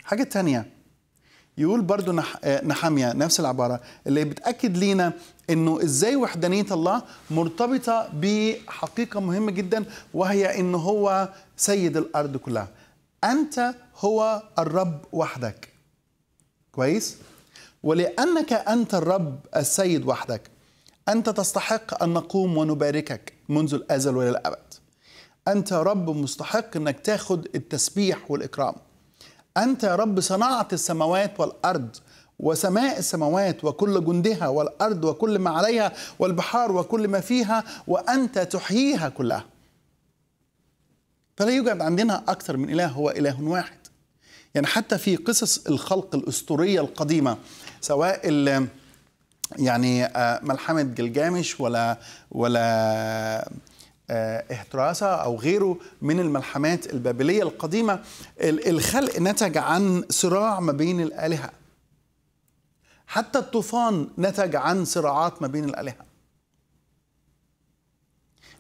حاجة تانية يقول برضو نحامية نفس العبارة اللي بتأكد لينا انه ازاي وحدانية الله مرتبطة بحقيقة مهمة جدا وهي انه هو سيد الارض كلها انت هو الرب وحدك كويس ولانك انت الرب السيد وحدك انت تستحق ان نقوم ونباركك منذ الازل والى الابد انت رب مستحق انك تاخد التسبيح والاكرام انت رب صنعت السماوات والارض وسماء السماوات وكل جندها والارض وكل ما عليها والبحار وكل ما فيها وانت تحييها كلها فلا يوجد عندنا اكثر من اله هو اله واحد يعني حتى في قصص الخلق الأسطورية القديمة سواء يعني آه، ملحمة جلجامش ولا ولا آه، اهتراسا او غيره من الملحمات البابليه القديمه الخلق نتج عن صراع ما بين الالهه حتى الطوفان نتج عن صراعات ما بين الالهه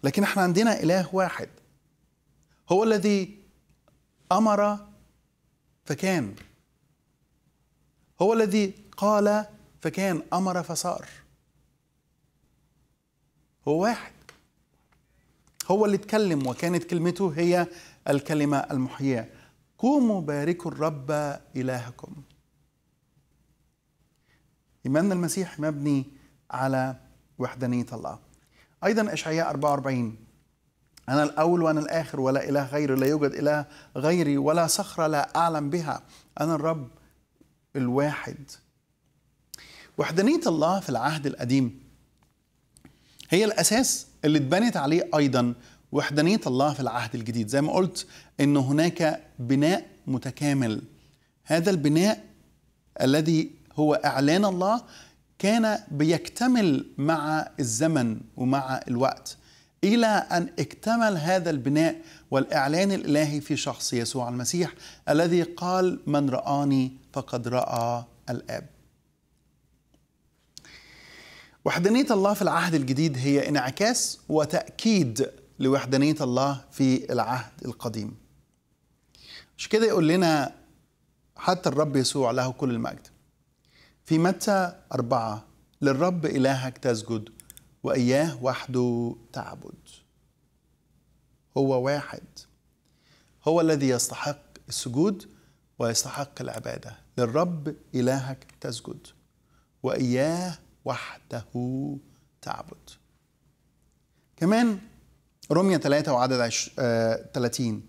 لكن احنا عندنا اله واحد هو الذي امر فكان هو الذي قال فكان امر فصار هو واحد هو اللي اتكلم وكانت كلمته هي الكلمه المحيه قوموا باركوا الرب الهكم ايماننا المسيح مبني على وحدانيه الله ايضا اشعياء 44 أنا الأول وأنا الآخر ولا إله غيري لا يوجد إله غيري ولا صخرة لا أعلم بها أنا الرب الواحد وحدانية الله في العهد القديم هي الأساس اللي اتبنت عليه أيضا وحدانية الله في العهد الجديد زي ما قلت أن هناك بناء متكامل هذا البناء الذي هو إعلان الله كان بيكتمل مع الزمن ومع الوقت إلى أن اكتمل هذا البناء والإعلان الإلهي في شخص يسوع المسيح الذي قال من رآني فقد رأى الآب وحدانية الله في العهد الجديد هي انعكاس وتأكيد لوحدانية الله في العهد القديم مش كده يقول لنا حتى الرب يسوع له كل المجد في متى أربعة للرب إلهك تسجد وإياه وحده تعبد هو واحد هو الذي يستحق السجود ويستحق العبادة للرب إلهك تسجد وإياه وحده تعبد كمان رمية 3 وعدد 30 آه،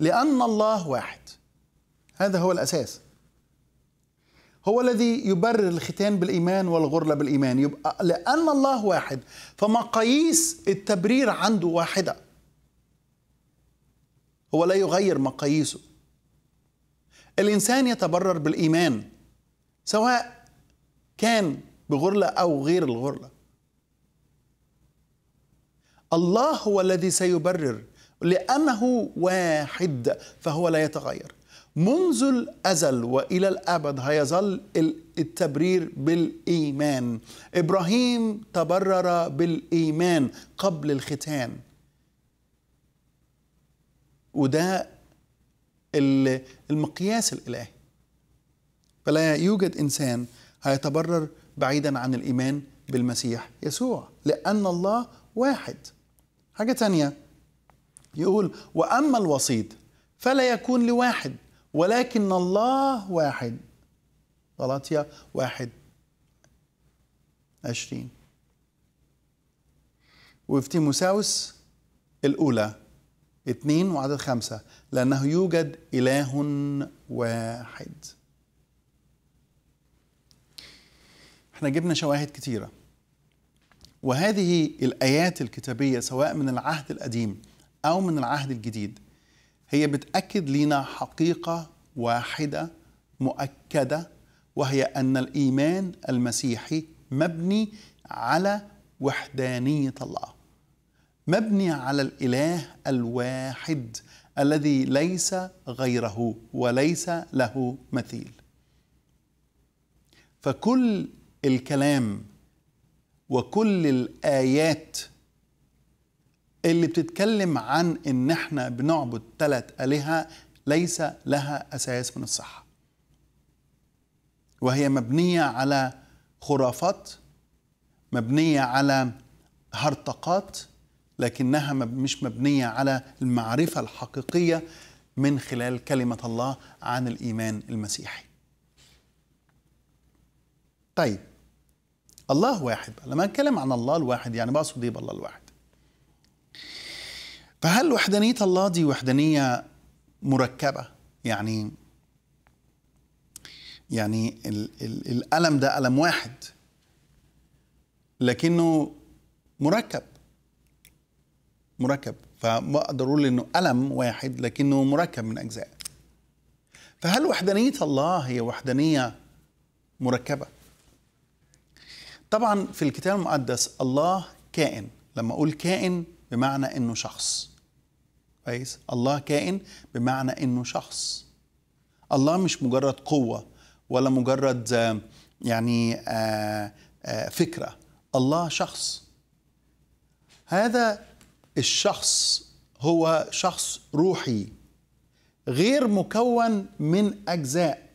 لأن الله واحد هذا هو الأساس هو الذي يبرر الختان بالإيمان والغرلة بالإيمان يبقى لأن الله واحد فمقاييس التبرير عنده واحدة هو لا يغير مقاييسه الإنسان يتبرر بالإيمان سواء كان بغرلة أو غير الغرلة الله هو الذي سيبرر لأنه واحد فهو لا يتغير منذ الازل والى الابد هيظل التبرير بالايمان ابراهيم تبرر بالايمان قبل الختان وده المقياس الالهي فلا يوجد انسان هيتبرر بعيدا عن الايمان بالمسيح يسوع لان الله واحد حاجه تانيه يقول واما الوسيط فلا يكون لواحد ولكن الله واحد غلطية واحد عشرين وفي تيموساوس الأولى اثنين وعدد خمسة لأنه يوجد إله واحد احنا جبنا شواهد كثيرة وهذه الآيات الكتابية سواء من العهد القديم أو من العهد الجديد هي بتأكد لنا حقيقة واحدة مؤكدة وهي أن الإيمان المسيحي مبني على وحدانية الله مبني على الإله الواحد الذي ليس غيره وليس له مثيل فكل الكلام وكل الآيات اللي بتتكلم عن ان احنا بنعبد ثلاث الهه ليس لها اساس من الصحه وهي مبنيه على خرافات مبنيه على هرطقات لكنها مش مبنيه على المعرفه الحقيقيه من خلال كلمه الله عن الايمان المسيحي طيب الله واحد لما اتكلم عن الله الواحد يعني بقصد ايه بالله الواحد فهل وحدانية الله دي وحدانية مركبة يعني يعني ال ال الألم ده ألم واحد لكنه مركب مركب فبقدر أقول إنه ألم واحد لكنه مركب من أجزاء فهل وحدانية الله هي وحدانية مركبة؟ طبعا في الكتاب المقدس الله كائن لما أقول كائن بمعنى انه شخص كويس الله كائن بمعنى انه شخص الله مش مجرد قوه ولا مجرد يعني آه، آه، فكره الله شخص هذا الشخص هو شخص روحي غير مكون من اجزاء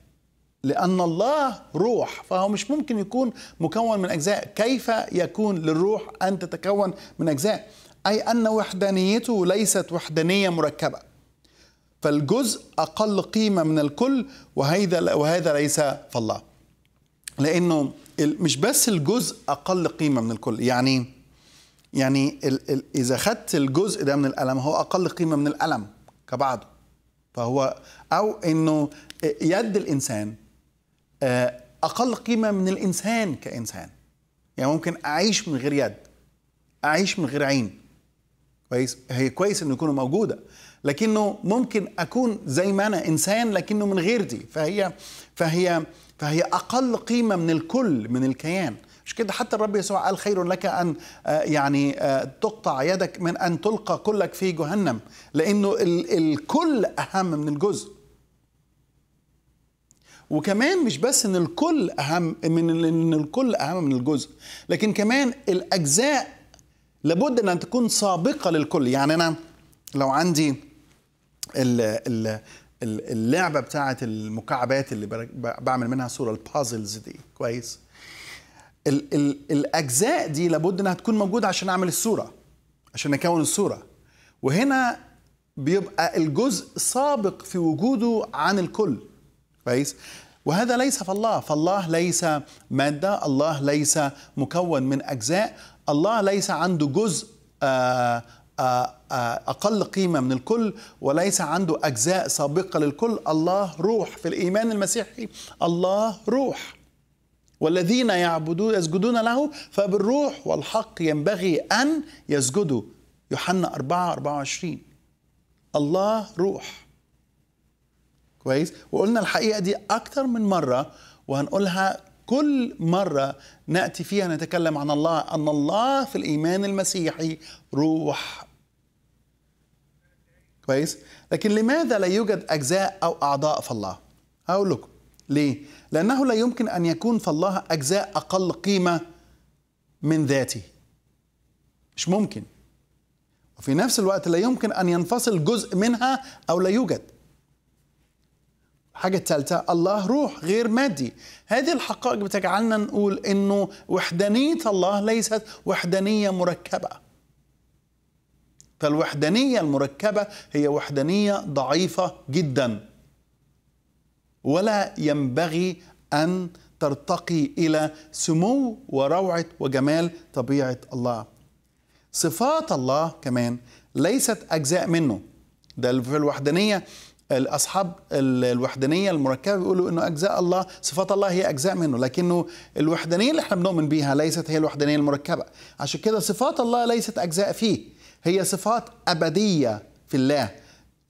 لان الله روح فهو مش ممكن يكون مكون من اجزاء كيف يكون للروح ان تتكون من اجزاء أي أن وحدانيته ليست وحدانية مركبة فالجزء أقل قيمة من الكل وهذا وهذا ليس فالله لأنه مش بس الجزء أقل قيمة من الكل يعني يعني ال ال إذا خدت الجزء ده من الألم هو أقل قيمة من الألم كبعضه فهو أو إنه يد الإنسان آه، أقل قيمة من الإنسان كإنسان يعني ممكن أعيش من غير يد أعيش من غير عين كويس هي كويس انه يكونوا موجوده لكنه ممكن اكون زي ما انا انسان لكنه من غير دي فهي فهي فهي اقل قيمه من الكل من الكيان مش كده حتى الرب يسوع قال خير لك ان آه، يعني آه، تقطع يدك من ان تلقى كلك في جهنم لانه الكل اهم من الجزء وكمان مش بس ان الكل اهم من ان الكل اهم من الجزء لكن كمان الاجزاء لابد ان تكون سابقه للكل يعني انا لو عندي اللعبه بتاعه المكعبات اللي بعمل منها صوره البازلز دي كويس ال ال الاجزاء دي لابد انها تكون موجوده عشان اعمل الصوره عشان اكون الصوره وهنا بيبقى الجزء سابق في وجوده عن الكل كويس وهذا ليس فالله فالله ليس ماده الله ليس مكون من اجزاء الله ليس عنده جزء آه، آه، آه، أقل قيمة من الكل وليس عنده أجزاء سابقة للكل الله روح في الإيمان المسيحي الله روح والذين يعبدون يسجدون له فبالروح والحق ينبغي أن يسجدوا يوحنا 4 24 الله روح كويس وقلنا الحقيقة دي أكتر من مرة وهنقولها كل مرة نأتي فيها نتكلم عن الله أن الله في الإيمان المسيحي روح كويس لكن لماذا لا يوجد أجزاء أو أعضاء في الله هقول لكم ليه لأنه لا يمكن أن يكون في الله أجزاء أقل قيمة من ذاته مش ممكن وفي نفس الوقت لا يمكن أن ينفصل جزء منها أو لا يوجد الحاجة الثالثة الله روح غير مادي هذه الحقائق بتجعلنا نقول أنه وحدانية الله ليست وحدانية مركبة فالوحدانية المركبة هي وحدانية ضعيفة جدا ولا ينبغي أن ترتقي إلى سمو وروعة وجمال طبيعة الله صفات الله كمان ليست أجزاء منه ده في الوحدانية اصحاب الوحدانيه المركبه بيقولوا انه اجزاء الله صفات الله هي اجزاء منه لكنه الوحدانيه اللي احنا بنؤمن بيها ليست هي الوحدانيه المركبه عشان كده صفات الله ليست اجزاء فيه هي صفات ابديه في الله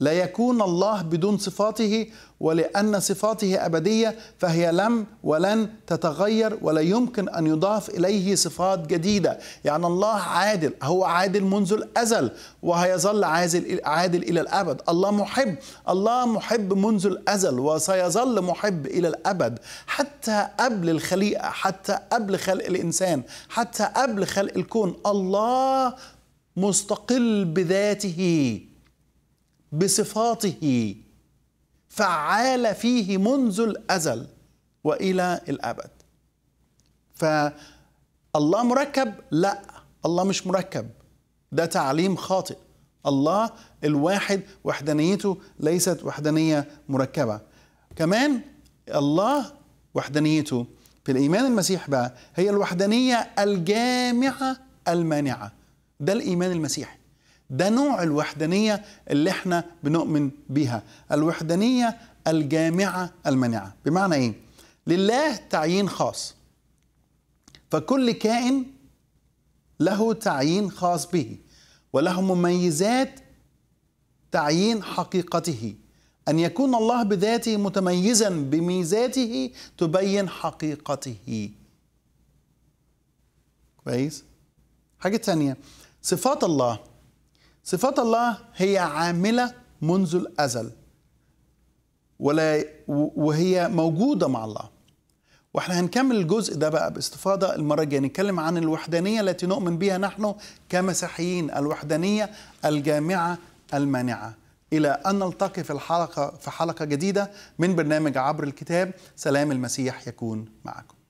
لا يكون الله بدون صفاته ولأن صفاته أبدية فهي لم ولن تتغير ولا يمكن أن يضاف إليه صفات جديدة يعني الله عادل هو عادل منذ الأزل وهيظل عادل, عادل إلى الأبد الله محب الله محب منذ الأزل وسيظل محب إلى الأبد حتى قبل الخليقة حتى قبل خلق الإنسان حتى قبل خلق الكون الله مستقل بذاته بصفاته فعال فيه منذ الازل والى الابد فالله مركب لا الله مش مركب ده تعليم خاطئ الله الواحد وحدانيته ليست وحدانيه مركبه كمان الله وحدانيته في الايمان المسيح بقى هي الوحدانيه الجامعه المانعه ده الايمان المسيحي ده نوع الوحدانية اللي احنا بنؤمن بيها الوحدانية الجامعة المانعة بمعنى ايه؟ لله تعيين خاص فكل كائن له تعيين خاص به وله مميزات تعيين حقيقته أن يكون الله بذاته متميزا بميزاته تبين حقيقته كويس؟ حاجة ثانية صفات الله صفات الله هي عاملة منذ الأزل ولا وهي موجودة مع الله واحنا هنكمل الجزء ده بقى باستفاضة المرة الجاية نتكلم عن الوحدانية التي نؤمن بها نحن كمسيحيين الوحدانية الجامعة المانعة إلى أن نلتقي في الحلقة في حلقة جديدة من برنامج عبر الكتاب سلام المسيح يكون معكم